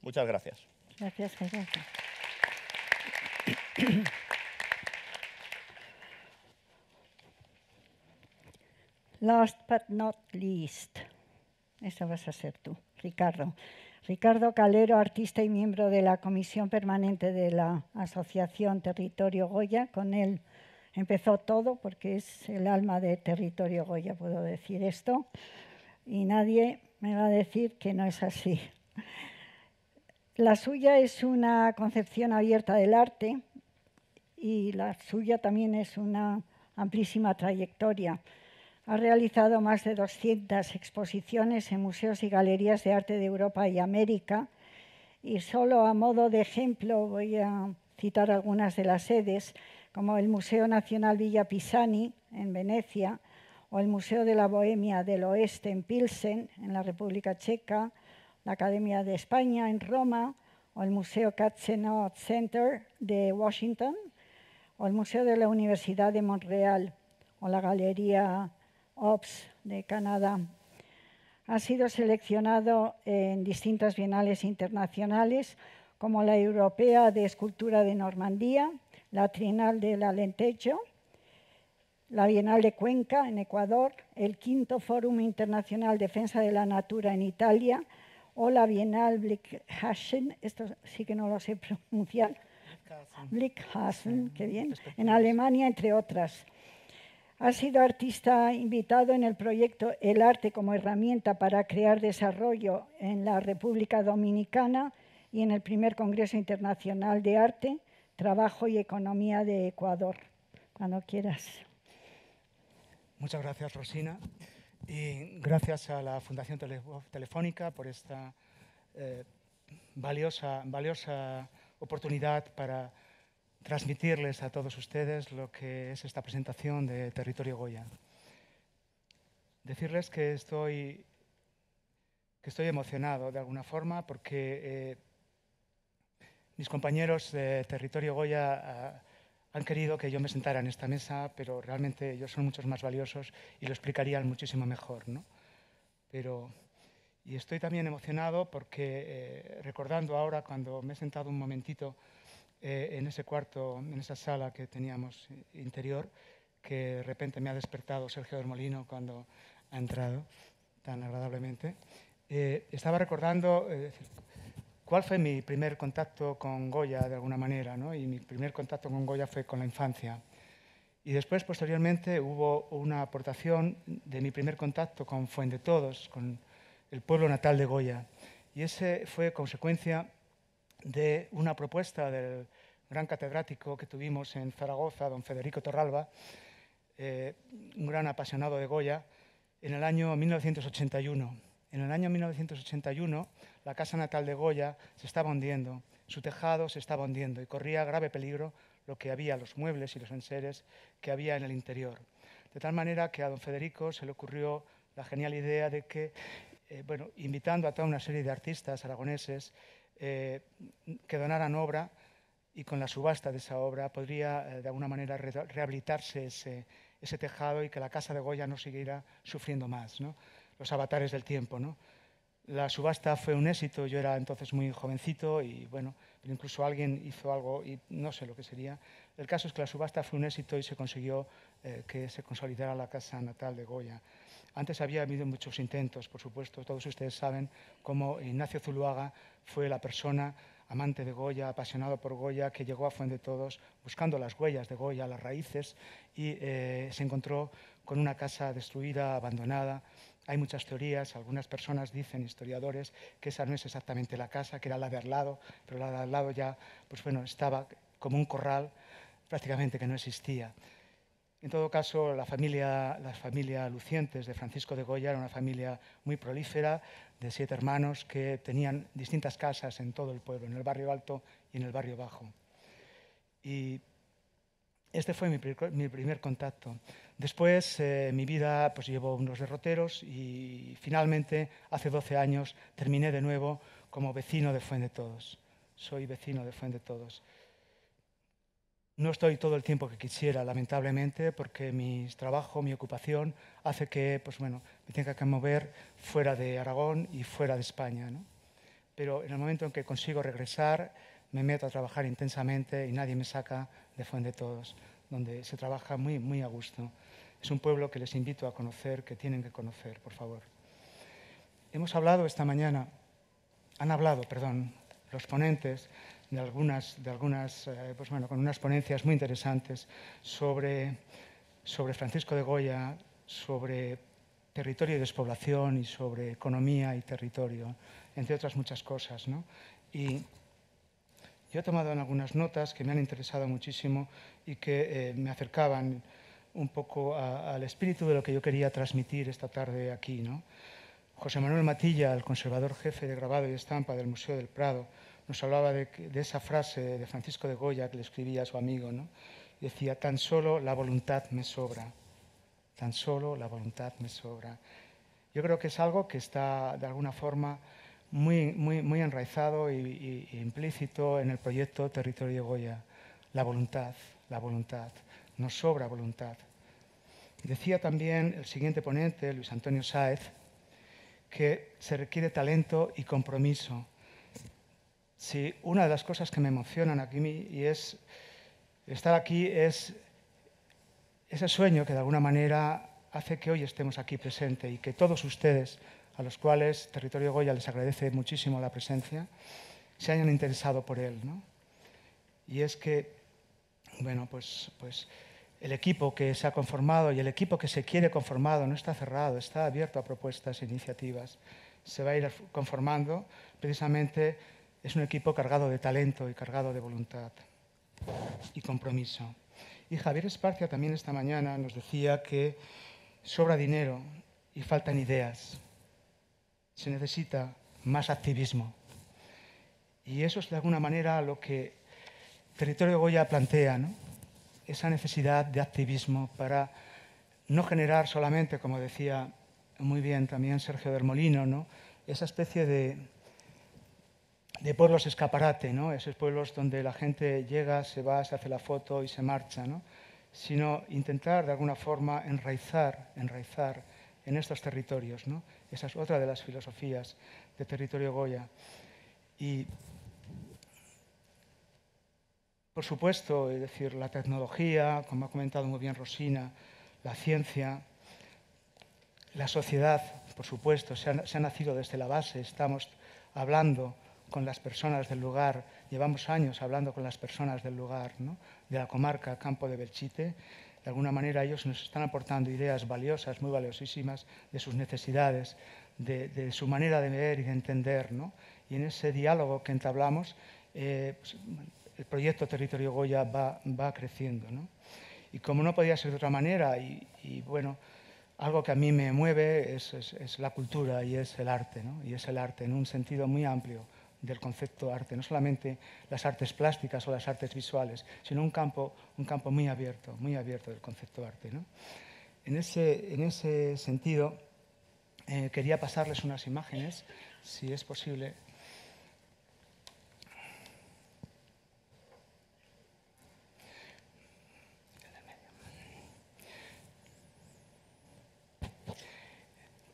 Muchas gracias. Gracias, gracias. Last but not least. eso vas a ser tú, Ricardo. Ricardo Calero, artista y miembro de la Comisión Permanente de la Asociación Territorio Goya, con él empezó todo porque es el alma de Territorio Goya, puedo decir esto, y nadie me va a decir que no es así. La suya es una concepción abierta del arte y la suya también es una amplísima trayectoria. Ha realizado más de 200 exposiciones en museos y galerías de arte de Europa y América y solo a modo de ejemplo voy a citar algunas de las sedes, como el Museo Nacional Villa Pisani en Venecia o el Museo de la Bohemia del Oeste en Pilsen, en la República Checa, la Academia de España en Roma o el Museo Katzenau Center de Washington o el Museo de la Universidad de Montreal o la Galería Ops de Canadá. Ha sido seleccionado en distintas bienales internacionales, como la Europea de Escultura de Normandía, la Trienal del Lentecho, la Bienal de Cuenca en Ecuador, el Quinto Fórum Internacional Defensa de la Natura en Italia o la Bienal Blickhasen, esto sí que no lo sé pronunciar, mm, qué bien, en Alemania, entre otras. Ha sido artista invitado en el proyecto El arte como herramienta para crear desarrollo en la República Dominicana y en el primer Congreso Internacional de Arte, Trabajo y Economía de Ecuador. Cuando quieras. Muchas gracias, Rosina. Y gracias a la Fundación Telefónica por esta eh, valiosa, valiosa oportunidad para transmitirles a todos ustedes lo que es esta presentación de Territorio Goya. Decirles que estoy, que estoy emocionado de alguna forma porque eh, mis compañeros de Territorio Goya ah, han querido que yo me sentara en esta mesa, pero realmente ellos son muchos más valiosos y lo explicarían muchísimo mejor. ¿no? Pero, y estoy también emocionado porque eh, recordando ahora cuando me he sentado un momentito, eh, en ese cuarto, en esa sala que teníamos eh, interior, que de repente me ha despertado Sergio del Molino cuando ha entrado tan agradablemente. Eh, estaba recordando cuál fue mi primer contacto con Goya de alguna manera, y mi primer contacto con Goya fue con la infancia. Y después, posteriormente, hubo una aportación de mi primer contacto con Fuente Todos, con el pueblo natal de Goya. Y ese fue consecuencia de una propuesta del gran catedrático que tuvimos en Zaragoza, don Federico Torralba, eh, un gran apasionado de Goya, en el año 1981. En el año 1981, la casa natal de Goya se estaba hundiendo, su tejado se estaba hundiendo y corría grave peligro lo que había, los muebles y los enseres que había en el interior. De tal manera que a don Federico se le ocurrió la genial idea de que, eh, bueno, invitando a toda una serie de artistas aragoneses eh, que donaran obra y con la subasta de esa obra podría eh, de alguna manera rehabilitarse ese, tejado y que la casa de Goya no siguiera sufriendo más, los avatares del tiempo. ¿no? La subasta fue un éxito, yo era entonces muy jovencito y bueno, pero incluso alguien hizo algo y no sé lo que sería. El caso es que la subasta fue un éxito y se consiguió eh, que se consolidara la casa natal de Goya. Antes había habido muchos intentos, por supuesto, todos ustedes saben cómo Ignacio Zuluaga fue la persona amante de Goya, apasionado por Goya, que llegó a Fuente Todos buscando las huellas de Goya, las raíces, y eh, se encontró con una casa destruida, abandonada. Hay muchas teorías, algunas personas dicen, historiadores, que esa no es exactamente la casa, que era la de al lado, pero la de al lado ya, pues bueno, estaba como un corral prácticamente que no existía. En todo caso, la familia, lucientes de Francisco de Goya era una familia muy prolífera, de siete hermanos que tenían distintas casas en todo el pueblo, en el barrio alto y en el barrio bajo. Y este fue mi, primer contacto. Después, eh, mi vida pues, llevó unos derroteros y finalmente, hace 12 años, terminé de nuevo como vecino de Fuente Todos. Soy vecino de Fuente Todos. No estoy todo el tiempo que quisiera, lamentablemente, porque mi trabajo, mi ocupación, hace que pues, bueno, me tenga que mover fuera de Aragón y fuera de España. Pero en el momento en que consigo regresar, me meto a trabajar intensamente y nadie me saca de Fuente Todos, donde se trabaja muy, muy a gusto. Es un pueblo que les invito a conocer, que tienen que conocer, por favor. Hemos hablado esta mañana, han hablado, perdón, los ponentes de algunas, de algunas eh, pues con unas ponencias muy interesantes sobre, Francisco de Goya, sobre territorio y despoblación y sobre economía y territorio, entre otras muchas cosas. Y yo he tomado en algunas notas que me han interesado muchísimo y que eh, me acercaban un poco al espíritu de lo que yo quería transmitir esta tarde aquí. ¿no? José Manuel Matilla, el conservador jefe de grabado y estampa del Museo del Prado, nos hablaba de, esa frase de Francisco de Goya que le escribía a su amigo, ¿no? Decía, tan solo la voluntad me sobra, tan solo la voluntad me sobra. Yo creo que es algo que está, de alguna forma, muy, muy, enraizado y, implícito en el proyecto Territorio de Goya. La voluntad, la voluntad, nos sobra voluntad. Decía también el siguiente ponente, Luis Antonio Sáez, que se requiere talento y compromiso Sí, una de las cosas que me emocionan aquí y es estar aquí es ese sueño que de alguna manera hace que hoy estemos aquí presente y que todos ustedes, a los cuales Territorio Goya les agradece muchísimo la presencia, se hayan interesado por él. ¿no? Y es que, bueno, pues, pues el equipo que se ha conformado y el equipo que se quiere conformado no está cerrado, está abierto a propuestas e iniciativas. Se va a ir conformando precisamente es un equipo cargado de talento y cargado de voluntad y compromiso. Y Javier Esparcia también esta mañana nos decía que sobra dinero y faltan ideas. Se necesita más activismo. Y eso es de alguna manera lo que Territorio Goya plantea, ¿no? esa necesidad de activismo para no generar solamente, como decía muy bien también Sergio Bermolino, ¿no? esa especie de de pueblos escaparate, ¿no? esos pueblos donde la gente llega, se va, se hace la foto y se marcha, sino intentar de alguna forma enraizar, enraizar en estos territorios. Esa es otra de las filosofías de territorio Goya. Y, por supuesto, es decir, la tecnología, como ha comentado muy bien Rosina, la ciencia, la sociedad, por supuesto, se ha nacido desde la base, estamos hablando con las personas del lugar, llevamos años hablando con las personas del lugar, de la comarca Campo de Belchite. De alguna manera ellos nos están aportando ideas valiosas, muy valiosísimas, de sus necesidades, de, su manera de ver y de entender. ¿no? Y en ese diálogo que entablamos, eh, pues, el proyecto Territorio Goya va, creciendo. ¿no? Y como no podía ser de otra manera, y, bueno, algo que a mí me mueve es, la cultura y es el arte, ¿no? y es el arte en un sentido muy amplio del concepto arte, no solamente las artes plásticas o las artes visuales, sino un campo, muy abierto, muy abierto del concepto arte. ¿no? En, ese, sentido, eh, quería pasarles unas imágenes, si es posible.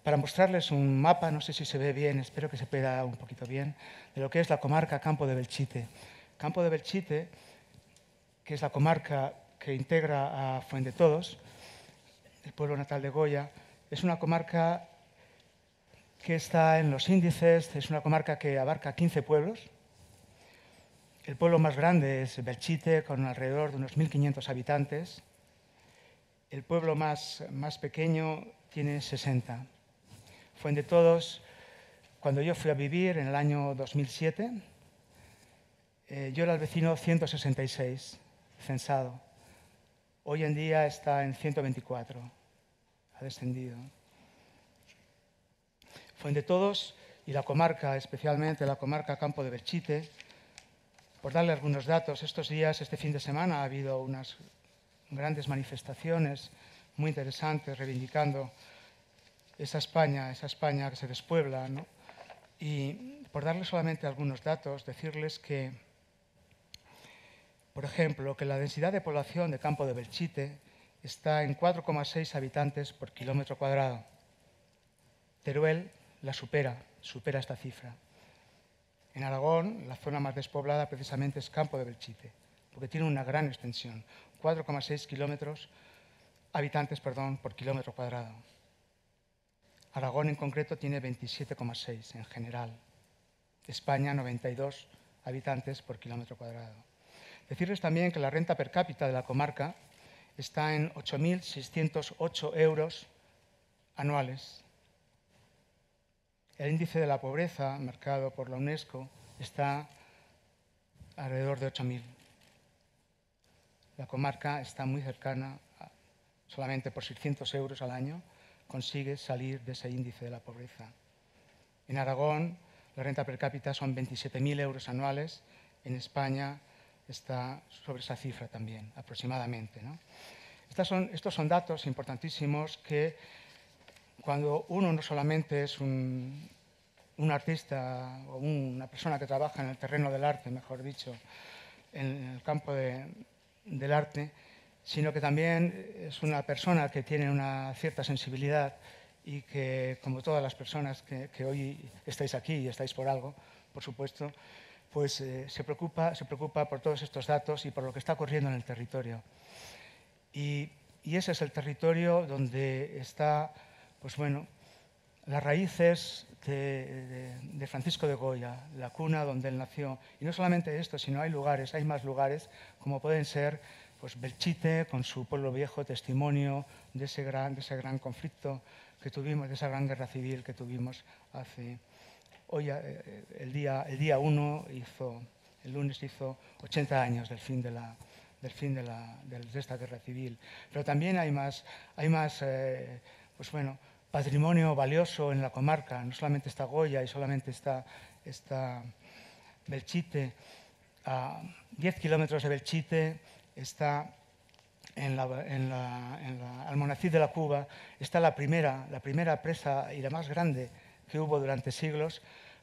para mostrarles un mapa, no sé si se ve bien, espero que se pueda un poquito bien, de lo que es la comarca Campo de Belchite. Campo de Belchite, que es la comarca que integra a Fuente Todos, el pueblo natal de Goya, es una comarca que está en los índices, es una comarca que abarca 15 pueblos. El pueblo más grande es Belchite, con alrededor de unos 1.500 habitantes. El pueblo más, más pequeño tiene 60 fuente de todos, cuando yo fui a vivir en el año 2007, eh, yo era el vecino 166, censado. Hoy en día está en 124, ha descendido. Fuente de todos y la comarca, especialmente la comarca Campo de Berchite, por darle algunos datos, estos días, este fin de semana, ha habido unas grandes manifestaciones muy interesantes reivindicando esa España, esa España que se despuebla. Y por darles solamente algunos datos, decirles que, por ejemplo, que la densidad de población de Campo de Belchite está en 4,6 habitantes por kilómetro cuadrado. Teruel la supera, supera esta cifra. En Aragón, la zona más despoblada precisamente es Campo de Belchite, porque tiene una gran extensión, 4,6 kilómetros, habitantes perdón, por kilómetro cuadrado. Aragón en concreto tiene 27,6 en general. España 92 habitantes por kilómetro cuadrado. Decirles también que la renta per cápita de la comarca está en 8.608 euros anuales. El índice de la pobreza marcado por la UNESCO está alrededor de 8.000. La comarca está muy cercana, solamente por 600 euros al año, consigue salir de ese índice de la pobreza. En Aragón, la renta per cápita son 27.000 euros anuales, en España está sobre esa cifra también, aproximadamente. estos son datos importantísimos que cuando uno no solamente es un, artista o una persona que trabaja en el terreno del arte, mejor dicho, en el campo del arte, sino que también es una persona que tiene una cierta sensibilidad y que, como todas las personas que, hoy estáis aquí y estáis por algo, por supuesto, pues eh, se, preocupa, se preocupa por todos estos datos y por lo que está ocurriendo en el territorio. Y, ese es el territorio donde está, pues bueno, las raíces de, de, Francisco de Goya, la cuna donde él nació. Y no solamente esto, sino hay lugares, hay más lugares, como pueden ser pues Belchite, con su pueblo viejo, testimonio de ese gran, ese gran conflicto que tuvimos, de esa gran guerra civil que tuvimos hace... Hoy, eh, eh, el día el día uno hizo, el lunes hizo 80 años del fin de del fin de, esta guerra civil. Pero también hay más, hay más eh, pues bueno, patrimonio valioso en la comarca. No solamente está Goya y solamente está, está Belchite. A 10 kilómetros de Belchite está en la, Almonacid de la Cuba, está la primera, la primera presa y la más grande que hubo durante siglos,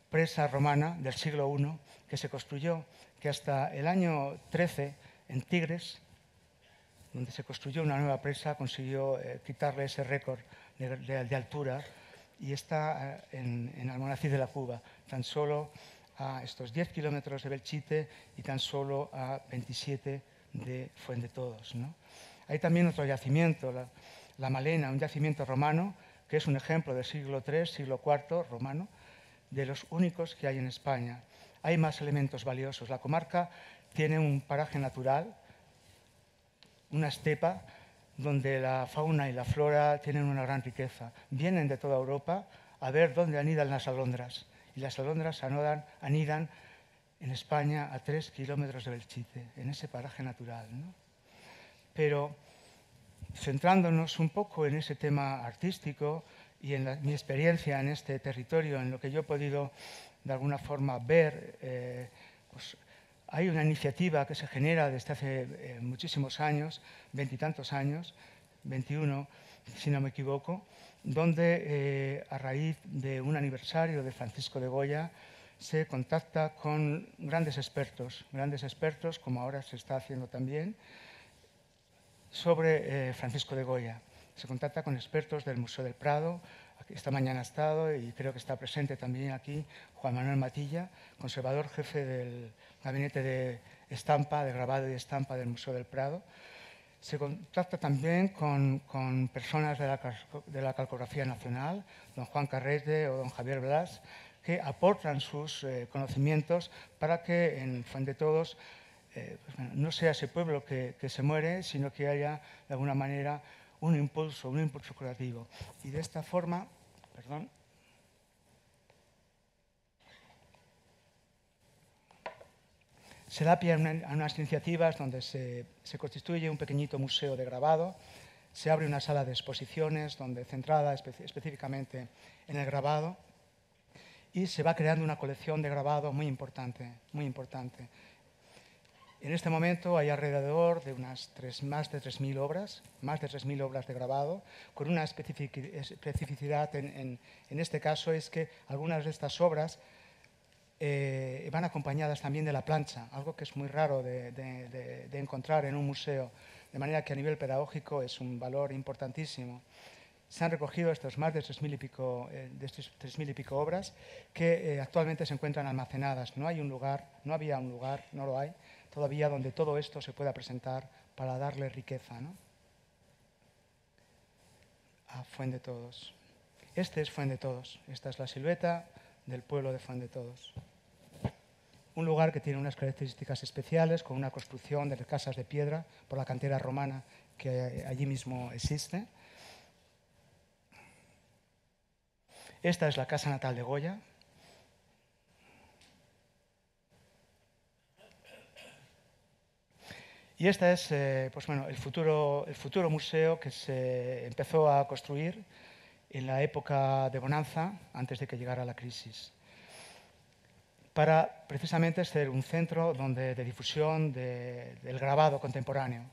presa romana del siglo I, que se construyó, que hasta el año 13 en Tigres, donde se construyó una nueva presa, consiguió eh, quitarle ese récord de, altura y está eh, en, en Almonacid de la Cuba, tan solo a estos 10 kilómetros de Belchite y tan solo a 27 de Fuente Todos. Hay también otro yacimiento, la, Malena, un yacimiento romano, que es un ejemplo del siglo III, siglo IV romano, de los únicos que hay en España. Hay más elementos valiosos. La comarca tiene un paraje natural, una estepa, donde la fauna y la flora tienen una gran riqueza. Vienen de toda Europa a ver dónde anidan las alondras. Y las alondras anodan, anidan en España, a tres kilómetros de Belchite, en ese paraje natural. ¿no? Pero centrándonos un poco en ese tema artístico y en mi experiencia en este territorio, en lo que yo he podido de alguna forma ver, eh, pues, hay una iniciativa que se genera desde hace eh, muchísimos años, veintitantos años, 21 si no me equivoco, donde eh, a raíz de un aniversario de Francisco de Goya, se contacta con grandes expertos, grandes expertos, como ahora se está haciendo también, sobre eh, Francisco de Goya. Se contacta con expertos del Museo del Prado, esta mañana ha estado y creo que está presente también aquí Juan Manuel Matilla, conservador jefe del Gabinete de Estampa, de Grabado y Estampa del Museo del Prado. Se contacta también con, personas de la, de la, Calcografía Nacional, don Juan Carrete o don Javier Blas, que aportan sus eh, conocimientos para que, en fin de todos, eh, pues no sea ese pueblo que, se muere, sino que haya, de alguna manera, un impulso, un impulso curativo. Y de esta forma, perdón, se da pie a, unas iniciativas donde se, constituye un pequeñito museo de grabado, se abre una sala de exposiciones donde centrada específicamente en el grabado, y se va creando una colección de grabados muy importante, muy importante. En este momento hay alrededor de unas más de 3.000 obras, más de 3.000 obras de grabado, con una especificidad en, este caso es que algunas de estas obras eh, van acompañadas también de la plancha, algo que es muy raro de encontrar en un museo, de manera que a nivel pedagógico es un valor importantísimo se han recogido estos más de 3.000 y pico, eh, y pico obras que eh, actualmente se encuentran almacenadas. No hay un lugar, no había un lugar, no lo hay, todavía donde todo esto se pueda presentar para darle riqueza. A Fuente de Todos. Este es Fuente de Todos. Esta es la silueta del pueblo de Fuente de Todos. Un lugar que tiene unas características especiales, con una construcción de casas de piedra por la cantera romana que eh, allí mismo existe Esta es la casa natal de Goya. Y este es eh, pues el, futuro, museo que se empezó a construir en la época de bonanza, antes de que llegara la crisis, para precisamente ser un centro donde, de difusión del grabado contemporáneo.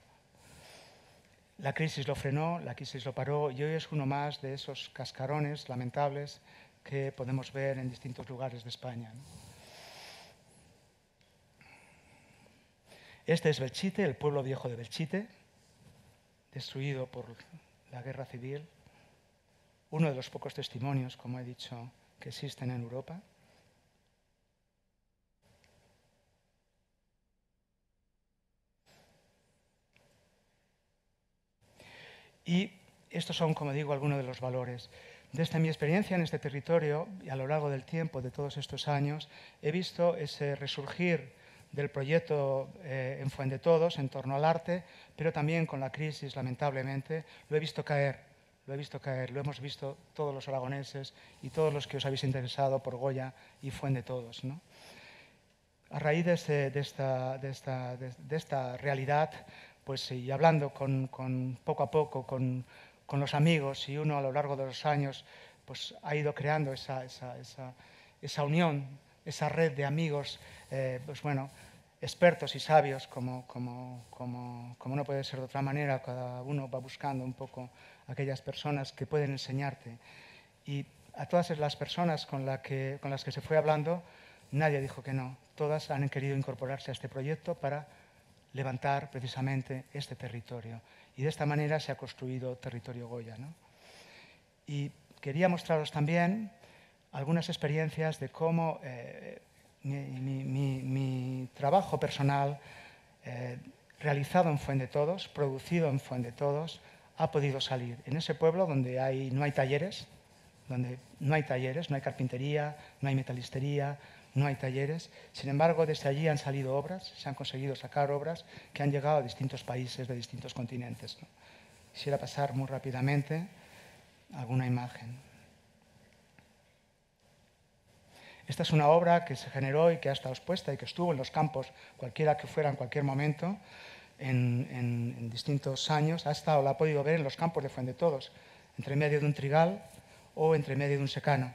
La crisis lo frenó, la crisis lo paró y hoy es uno más de esos cascarones lamentables que podemos ver en distintos lugares de España. Este es Belchite, el pueblo viejo de Belchite, destruido por la guerra civil, uno de los pocos testimonios, como he dicho, que existen en Europa. Y estos son, como digo, algunos de los valores. Desde mi experiencia en este territorio y a lo largo del tiempo, de todos estos años, he visto ese resurgir del proyecto eh, en Fuente Todos en torno al arte, pero también con la crisis, lamentablemente, lo he visto caer, lo he visto caer, lo hemos visto todos los aragoneses y todos los que os habéis interesado por Goya y Fuente Todos. A raíz este, de, esta, de esta realidad, pues, y hablando con, poco a poco con, los amigos y uno a lo largo de los años pues, ha ido creando esa, unión, esa red de amigos, eh, pues bueno, expertos y sabios, como, como, no puede ser de otra manera, cada uno va buscando un poco aquellas personas que pueden enseñarte. Y a todas las personas con, la que, con las que se fue hablando, nadie dijo que no. Todas han querido incorporarse a este proyecto para levantar precisamente este territorio. Y de esta manera se ha construido territorio Goya. Y quería mostraros también algunas experiencias de cómo eh, mi, trabajo personal eh, realizado en Fuente Todos, producido en Fuente Todos, ha podido salir. En ese pueblo donde no hay talleres, donde no hay talleres, no hay carpintería, no hay metalistería, no hay talleres. Sin embargo, desde allí han salido obras, se han conseguido sacar obras que han llegado a distintos países de distintos continentes. Quisiera pasar muy rápidamente alguna imagen. Esta es una obra que se generó y que ha estado expuesta y que estuvo en los campos, cualquiera que fuera en cualquier momento, en, en distintos años. Ha estado, la ha podido ver en los campos de Fuente Todos, entre medio de un trigal o entre medio de un secano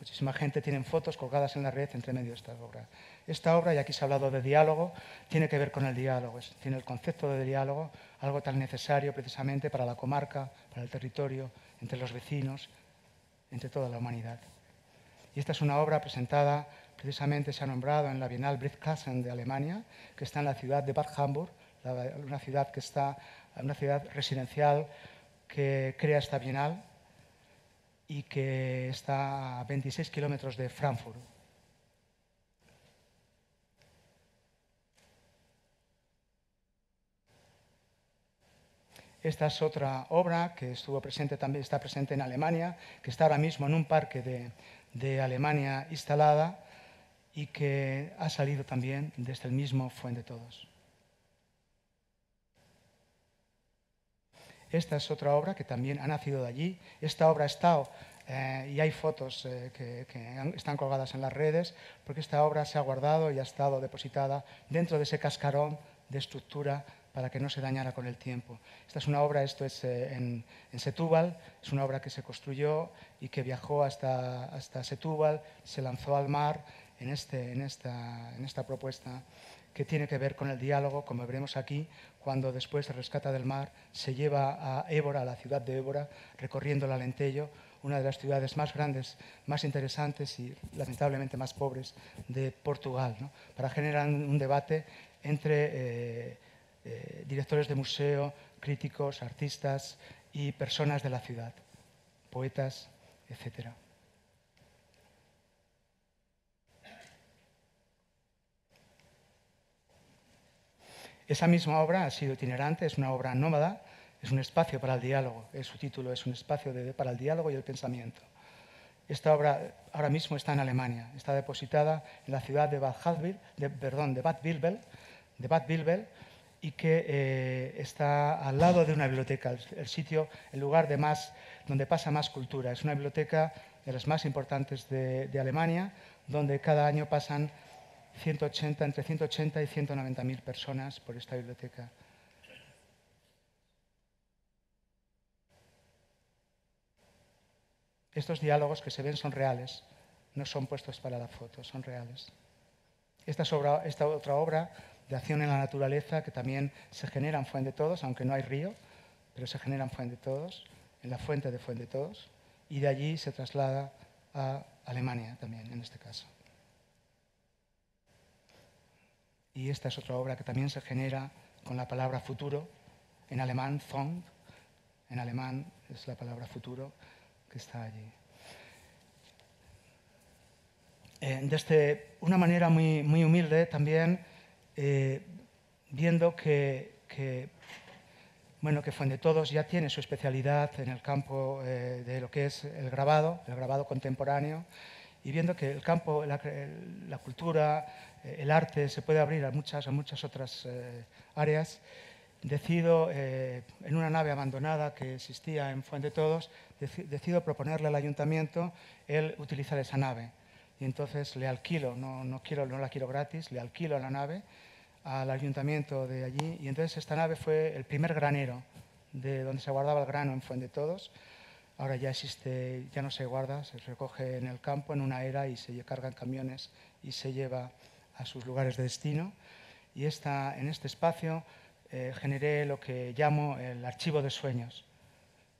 Muchísima gente tiene fotos colgadas en la red entre medio de esta obra. Esta obra, y aquí se ha hablado de diálogo, tiene que ver con el diálogo, tiene el concepto de diálogo, algo tan necesario precisamente para la comarca, para el territorio, entre los vecinos, entre toda la humanidad. Y esta es una obra presentada, precisamente se ha nombrado en la Bienal Britkassen de Alemania, que está en la ciudad de Bad Hamburg, una ciudad, que está, una ciudad residencial que crea esta Bienal y que está a 26 kilómetros de Frankfurt. Esta es otra obra que estuvo presente, también está presente en Alemania, que está ahora mismo en un parque de, de Alemania instalada y que ha salido también desde el mismo Fuente Todos. Esta es otra obra que también ha nacido de allí. Esta obra ha estado, eh, y hay fotos eh, que, están colgadas en las redes, porque esta obra se ha guardado y ha estado depositada dentro de ese cascarón de estructura para que no se dañara con el tiempo. Esta es una obra, esto es eh, en, Setúbal, es una obra que se construyó y que viajó hasta, hasta Setúbal, se lanzó al mar en, este, en esta propuesta que tiene que ver con el diálogo, como veremos aquí, cuando después se rescata del mar, se lleva a Évora, a la ciudad de Évora, recorriendo el Lentello, una de las ciudades más grandes, más interesantes y lamentablemente más pobres de Portugal, para generar un debate entre eh, eh, directores de museo, críticos, artistas y personas de la ciudad, poetas, etcétera. Esa misma obra ha sido itinerante, es una obra nómada, es un espacio para el diálogo, es su título es un espacio para el diálogo y el pensamiento. Esta obra ahora mismo está en Alemania, está depositada en la ciudad de Bad, Bilbel perdón, de Bad Vilbel, de Bad Vilbel y que eh, está al lado de una biblioteca, el, sitio, el lugar de más, donde pasa más cultura. Es una biblioteca de las más importantes de Alemania, donde cada año pasan 180, entre 180 y 190 mil personas por esta biblioteca. Estos diálogos que se ven son reales, no son puestos para la foto, son reales. Esta, esta otra obra de acción en la naturaleza que también se genera en Fuente Todos, aunque no hay río, pero se genera en Fuente Todos, en la fuente de Fuente de Todos, y de allí se traslada a Alemania también, en este caso. y esta es otra obra que también se genera con la palabra futuro, en alemán ZOND, en alemán es la palabra futuro que está allí. Eh, desde este, una manera muy, muy humilde también, eh, viendo que, bueno, que Fuente Todos ya tiene su especialidad en el campo eh, de lo que es el grabado, el grabado contemporáneo, y viendo que el campo, la, la cultura, el arte se puede abrir a muchas, muchas otras eh, áreas, decido, eh, en una nave abandonada que existía en Fuente Todos, decido proponerle al ayuntamiento el utilizar esa nave. Y entonces le alquilo, no, quiero, no la quiero gratis, le alquilo la nave al ayuntamiento de allí. Y entonces esta nave fue el primer granero de donde se guardaba el grano en Fuente Todos. Ahora ya existe, ya no se guarda, se recoge en el campo, en una era y se cargan camiones y se lleva a sus lugares de destino. Y en este espacio eh, generé lo que llamo el archivo de sueños.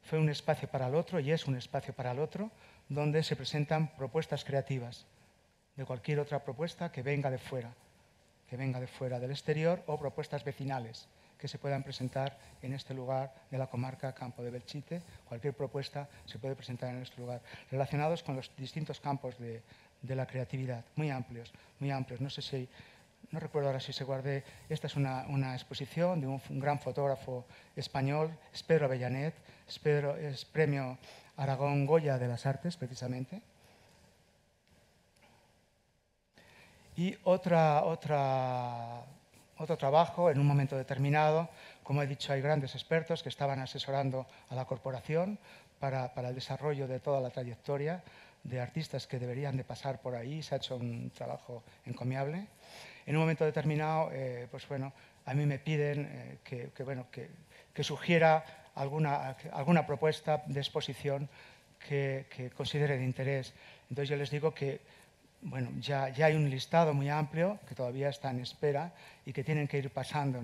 Fue un espacio para el otro y es un espacio para el otro donde se presentan propuestas creativas de cualquier otra propuesta que venga de fuera, que venga de fuera del exterior o propuestas vecinales que se puedan presentar en este lugar de la comarca Campo de Belchite. Cualquier propuesta se puede presentar en este lugar, relacionados con los distintos campos de de la creatividad, muy amplios, muy amplios. No sé si, no recuerdo ahora si se guardé, esta es una, exposición de un, gran fotógrafo español, Espero Avellanet, Espero, es premio Aragón Goya de las Artes, precisamente. Y otra, otra, otro trabajo, en un momento determinado, como he dicho, hay grandes expertos que estaban asesorando a la corporación para, para el desarrollo de toda la trayectoria de artistas que deberían de pasar por ahí, se ha hecho un trabajo encomiable. En un momento determinado, eh, pues bueno, a mí me piden eh, que, bueno, que, sugiera alguna, alguna propuesta de exposición que, considere de interés. Entonces yo les digo que bueno, ya, ya hay un listado muy amplio que todavía está en espera y que tienen que ir pasando,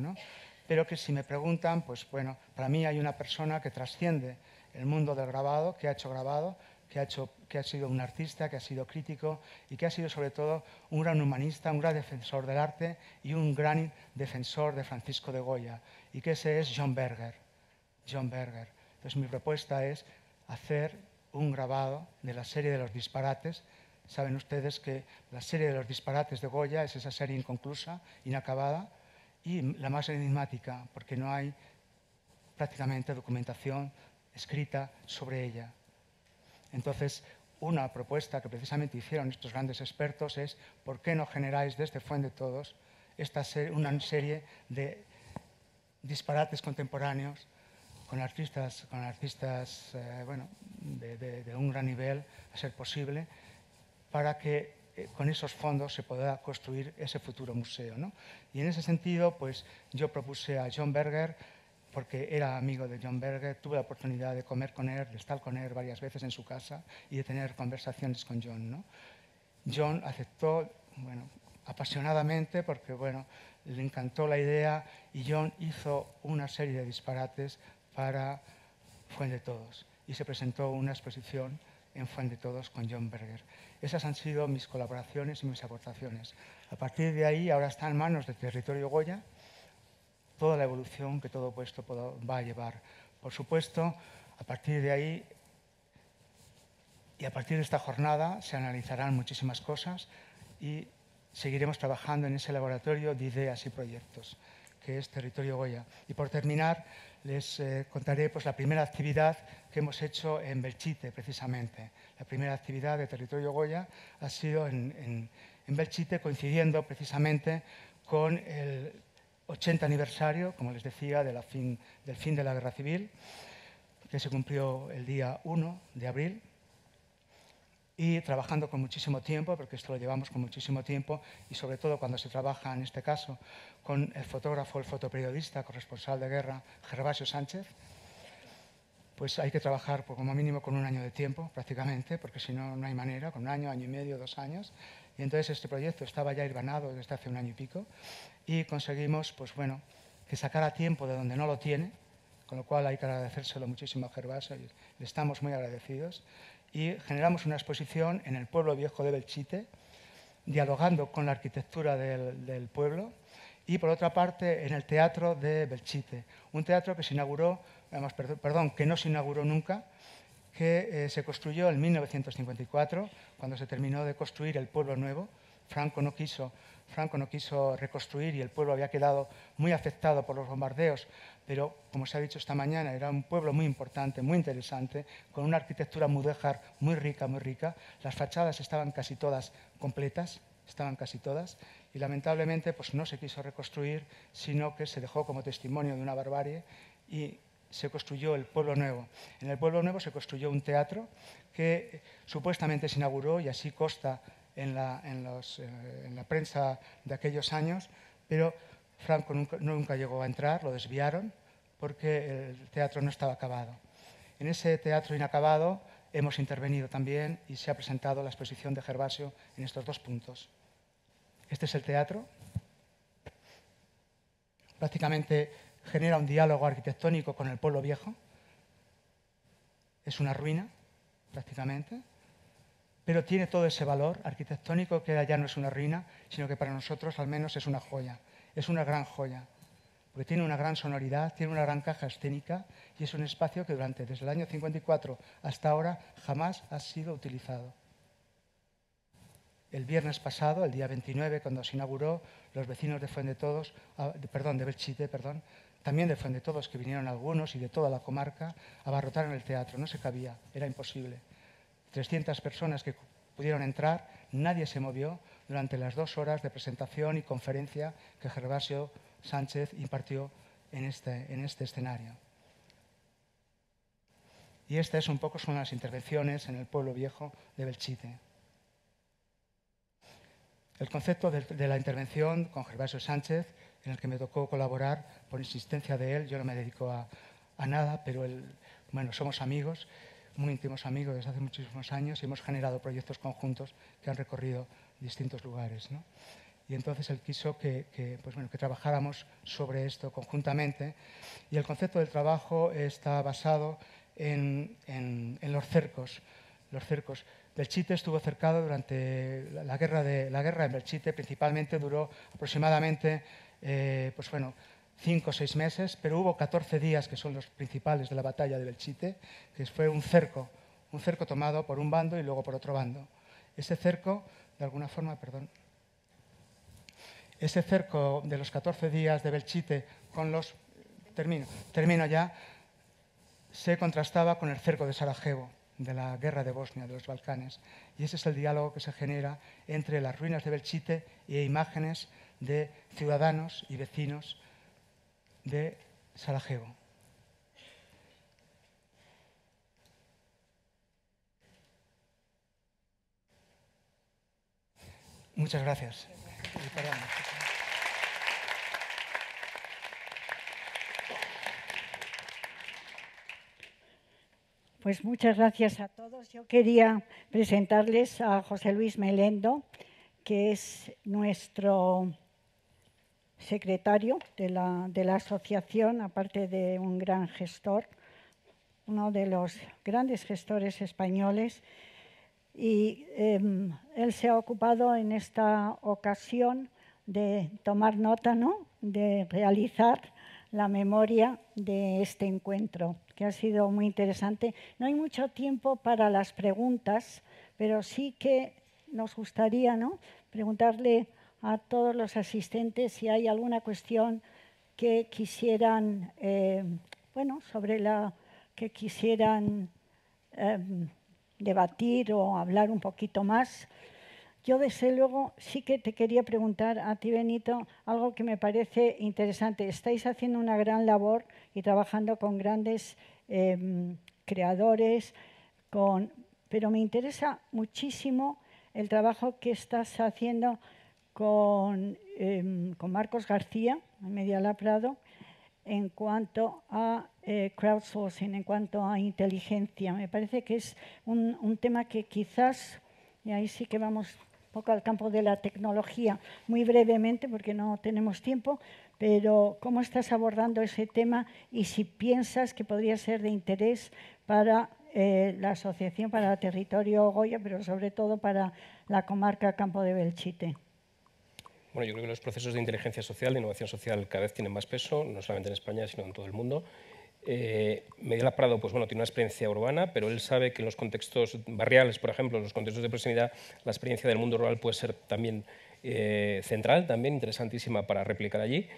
pero que si me preguntan, pues bueno, para mí hay una persona que trasciende el mundo del grabado, que ha hecho grabado, que ha hecho que ha sido un artista, que ha sido crítico y que ha sido sobre todo un gran humanista, un gran defensor del arte y un gran defensor de Francisco de Goya, y que ese es John Berger. John Berger. Entonces mi propuesta es hacer un grabado de la serie de los disparates. Saben ustedes que la serie de los disparates de Goya es esa serie inconclusa, inacabada y la más enigmática, porque no hay prácticamente documentación escrita sobre ella. Entonces, una propuesta que precisamente hicieron estos grandes expertos es por qué no generáis desde Fuente Todos esta una serie de disparates contemporáneos con artistas, con artistas eh, de, un gran nivel, a ser posible, para que eh, con esos fondos se pueda construir ese futuro museo. Y en ese sentido, pues yo propuse a John Berger porque era amigo de John Berger, tuve la oportunidad de comer con él, de estar con él varias veces en su casa y de tener conversaciones con John. ¿no? John aceptó, bueno, apasionadamente, porque bueno, le encantó la idea y John hizo una serie de disparates para Fuente de Todos y se presentó una exposición en Fuente de Todos con John Berger. Esas han sido mis colaboraciones y mis aportaciones. A partir de ahí, ahora está en manos de Territorio Goya, toda la evolución que todo puesto va a llevar. Por supuesto, a partir de ahí y a partir de esta jornada se analizarán muchísimas cosas y seguiremos trabajando en ese laboratorio de ideas y proyectos que es Territorio Goya. Y por terminar, les eh, contaré pues, la primera actividad que hemos hecho en Belchite, precisamente. La primera actividad de Territorio Goya ha sido en Belchite, coincidiendo precisamente con el 80 aniversario, como les decía, del fin de la Guerra Civil, que se cumplió el día 1 de abril, y trabajando con muchísimo tiempo, porque esto lo llevamos con muchísimo tiempo, y sobre todo cuando se trabaja, en este caso, con el fotógrafo, el fotoperiodista, corresponsal de guerra, Gervasio Sánchez, pues hay que trabajar pues, como mínimo con un año de tiempo, prácticamente, porque si no, no hay manera, con un año, año y medio, dos años, y entonces este proyecto estaba ya irvanado desde hace un año y pico y conseguimos, pues bueno, que sacara tiempo de donde no lo tiene, con lo cual hay que agradecérselo muchísimo a Gervasio y le estamos muy agradecidos. Y generamos una exposición en el pueblo viejo de Belchite, dialogando con la arquitectura del, pueblo y por otra parte en el teatro de Belchite, un teatro que que no se inauguró nunca, que eh, se construyó en 1954, cuando se terminó de construir el pueblo nuevo. Franco no, quiso, Franco no quiso reconstruir y el pueblo había quedado muy afectado por los bombardeos, pero como se ha dicho esta mañana, era un pueblo muy importante, muy interesante, con una arquitectura mudéjar muy rica, muy rica. Las fachadas estaban casi todas completas, estaban casi todas, y lamentablemente pues, no se quiso reconstruir, sino que se dejó como testimonio de una barbarie y se construyó el Pueblo Nuevo. En el Pueblo Nuevo se construyó un teatro que supuestamente se inauguró, y así consta eh, en la, prensa de aquellos años, pero Franco nunca, nunca, llegó a entrar, lo desviaron porque el teatro no estaba acabado. En ese teatro inacabado hemos intervenido también y se ha presentado la exposición de Gervasio en estos dos puntos. Este es el teatro. Prácticamente genera un diálogo arquitectónico con el pueblo viejo. Es una ruina, prácticamente, pero tiene todo ese valor arquitectónico que ya no es una ruina, sino que para nosotros al menos es una joya, es una gran joya, porque tiene una gran sonoridad, tiene una gran caja escénica y es un espacio que durante desde el año 54 hasta ahora jamás ha sido utilizado. El viernes pasado, el día 29, cuando se inauguró, los vecinos de Fuente Todos, ah, perdón, de Belchite, perdón, también del frente de todos, que vinieron algunos y de toda la comarca, abarrotaron el teatro. No se cabía, era imposible. 300 personas que pudieron entrar, nadie se movió durante las dos horas de presentación y conferencia que Gervasio Sánchez impartió en este, en este escenario. Y estas es un poco son las intervenciones en el pueblo viejo de Belchite. El concepto de la intervención con Gervasio Sánchez en el que me tocó colaborar por insistencia de él. Yo no me dedico a, nada, pero él, bueno, somos amigos, muy íntimos amigos desde hace muchísimos años y hemos generado proyectos conjuntos que han recorrido distintos lugares. ¿no? Y entonces él quiso que, pues bueno, que trabajáramos sobre esto conjuntamente. Y el concepto del trabajo está basado en, los cercos. Los cercos. Belchite estuvo cercado durante la guerra, de, la guerra en Belchite, principalmente duró aproximadamente eh, pues bueno, cinco o seis meses, pero hubo 14 días que son los principales de la batalla de Belchite, que fue un cerco, un cerco tomado por un bando y luego por otro bando. Ese cerco, de alguna forma, perdón, ese cerco de los 14 días de Belchite con los, termino, termino ya, se contrastaba con el cerco de Sarajevo, de la guerra de Bosnia, de los Balcanes. Y ese es el diálogo que se genera entre las ruinas de Belchite y imágenes de ciudadanos y vecinos de Sarajevo. Muchas gracias. Pues muchas gracias a todos. Yo quería presentarles a José Luis Melendo, que es nuestro secretario de la, asociación, aparte de un gran gestor, uno de los grandes gestores españoles. Y em, él se ha ocupado en esta ocasión de tomar nota, de realizar la memoria de este encuentro, que ha sido muy interesante. No hay mucho tiempo para las preguntas, pero sí que nos gustaría ¿no? preguntarle a todos los asistentes si hay alguna cuestión que quisieran, eh, bueno, sobre la que quisieran em, debatir o hablar un poquito más. Yo, desde luego, sí que te quería preguntar a ti, Benito, algo que me parece interesante. Estáis haciendo una gran labor y trabajando con grandes em, creadores, con... pero me interesa muchísimo el trabajo que estás haciendo Em, con, Marcos García, Media en cuanto a eh, crowdsourcing, en cuanto a inteligencia. Me parece que es un, tema que quizás, y ahí sí que vamos un poco al campo de la tecnología, muy brevemente porque no tenemos tiempo, pero ¿cómo estás abordando ese tema y si piensas que podría ser de interés para eh, la Asociación para el Territorio Goya, pero sobre todo para la comarca Campo de Belchite? Bueno, yo creo que los procesos de inteligencia social, de innovación social, cada vez tienen más peso, no solamente en España, sino en todo el mundo. Eh, Prado, pues bueno, tiene una experiencia urbana, pero él sabe que en los contextos barriales, por ejemplo, en los contextos de proximidad, la experiencia del mundo rural puede ser también eh, central, también interesantísima para replicar allí.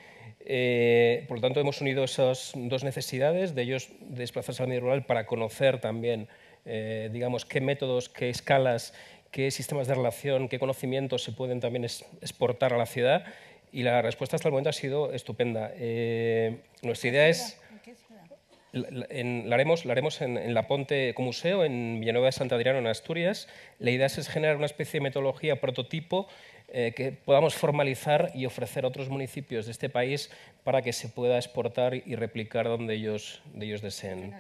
Eh, por lo tanto, hemos unido esas dos necesidades, de ellos desplazarse al medio rural para conocer también, eh, digamos, qué métodos, qué escalas qué sistemas de relación, qué conocimientos se pueden también exportar a la ciudad y la respuesta hasta el momento ha sido estupenda. Eh, nuestra idea es... En, la haremos, la haremos en, La Ponte como museo, en Villanueva de Santa en Asturias. La idea es generar una especie de metodología prototipo eh, que podamos formalizar y ofrecer a otros municipios de este país para que se pueda exportar y replicar donde ellos, deseen.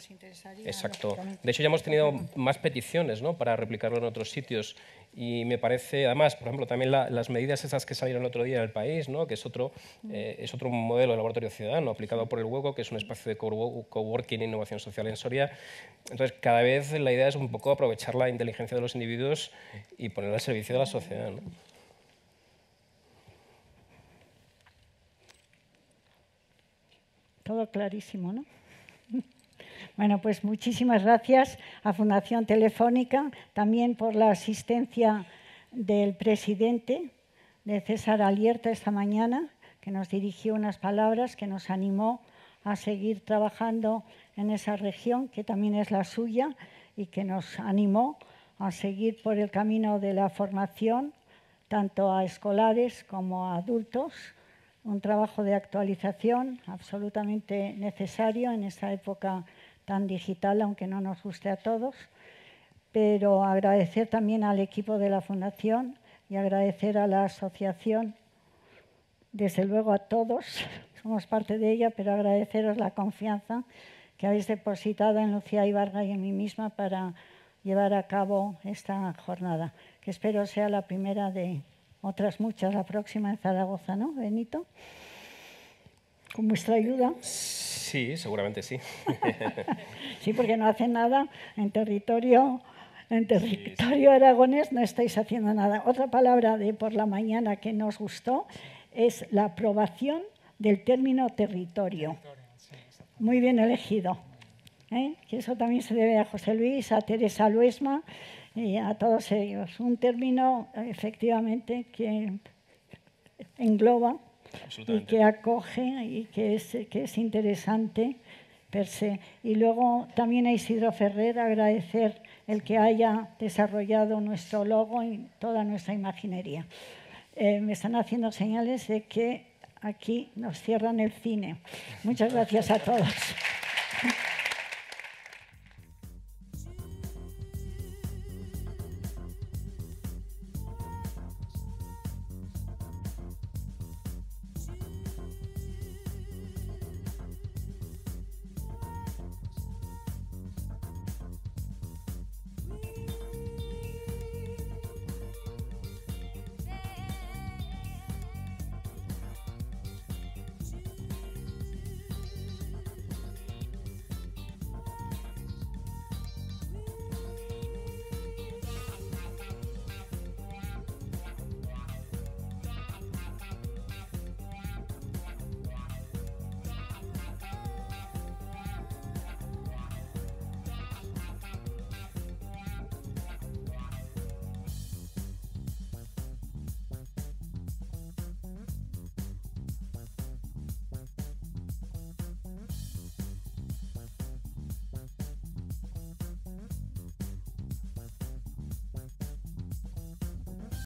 Exacto. De hecho, ya hemos tenido más peticiones ¿no? para replicarlo en otros sitios y me parece, además, por ejemplo, también las medidas esas que salieron el otro día en el país, ¿no? que es otro, eh, modelo de laboratorio ciudadano aplicado por el Hueco, que es un espacio de coworking e innovación social en Soria. Entonces, cada vez la idea es un poco aprovechar la inteligencia de los individuos y ponerla al servicio de la sociedad. ¿no? Todo clarísimo, ¿no? Bueno, pues muchísimas gracias a Fundación Telefónica, también por la asistencia del presidente, de César Alierta, esta mañana, que nos dirigió unas palabras que nos animó a seguir trabajando en esa región, que también es la suya, y que nos animó a seguir por el camino de la formación, tanto a escolares como a adultos, un trabajo de actualización absolutamente necesario en esta época tan digital, aunque no nos guste a todos, pero agradecer también al equipo de la Fundación y agradecer a la asociación, desde luego a todos, somos parte de ella, pero agradeceros la confianza que habéis depositado en Lucía Ibarga y en mí misma para llevar a cabo esta jornada, que espero sea la primera de otras muchas, la próxima en Zaragoza, ¿no, Benito? Con vuestra ayuda. Sí, seguramente sí. sí, porque no hacen nada en territorio, en territorio aragonés, no estáis haciendo nada. Otra palabra de por la mañana que nos gustó es la aprobación del término territorio. Muy bien elegido. ¿eh? Que eso también se debe a José Luis, a Teresa Luesma y a todos ellos. Un término, efectivamente, que engloba y que acoge y que es, que es interesante per se. Y luego también a Isidro Ferrer agradecer el que haya desarrollado nuestro logo y toda nuestra imaginería. Eh, me están haciendo señales de que aquí nos cierran el cine. Muchas gracias a todos.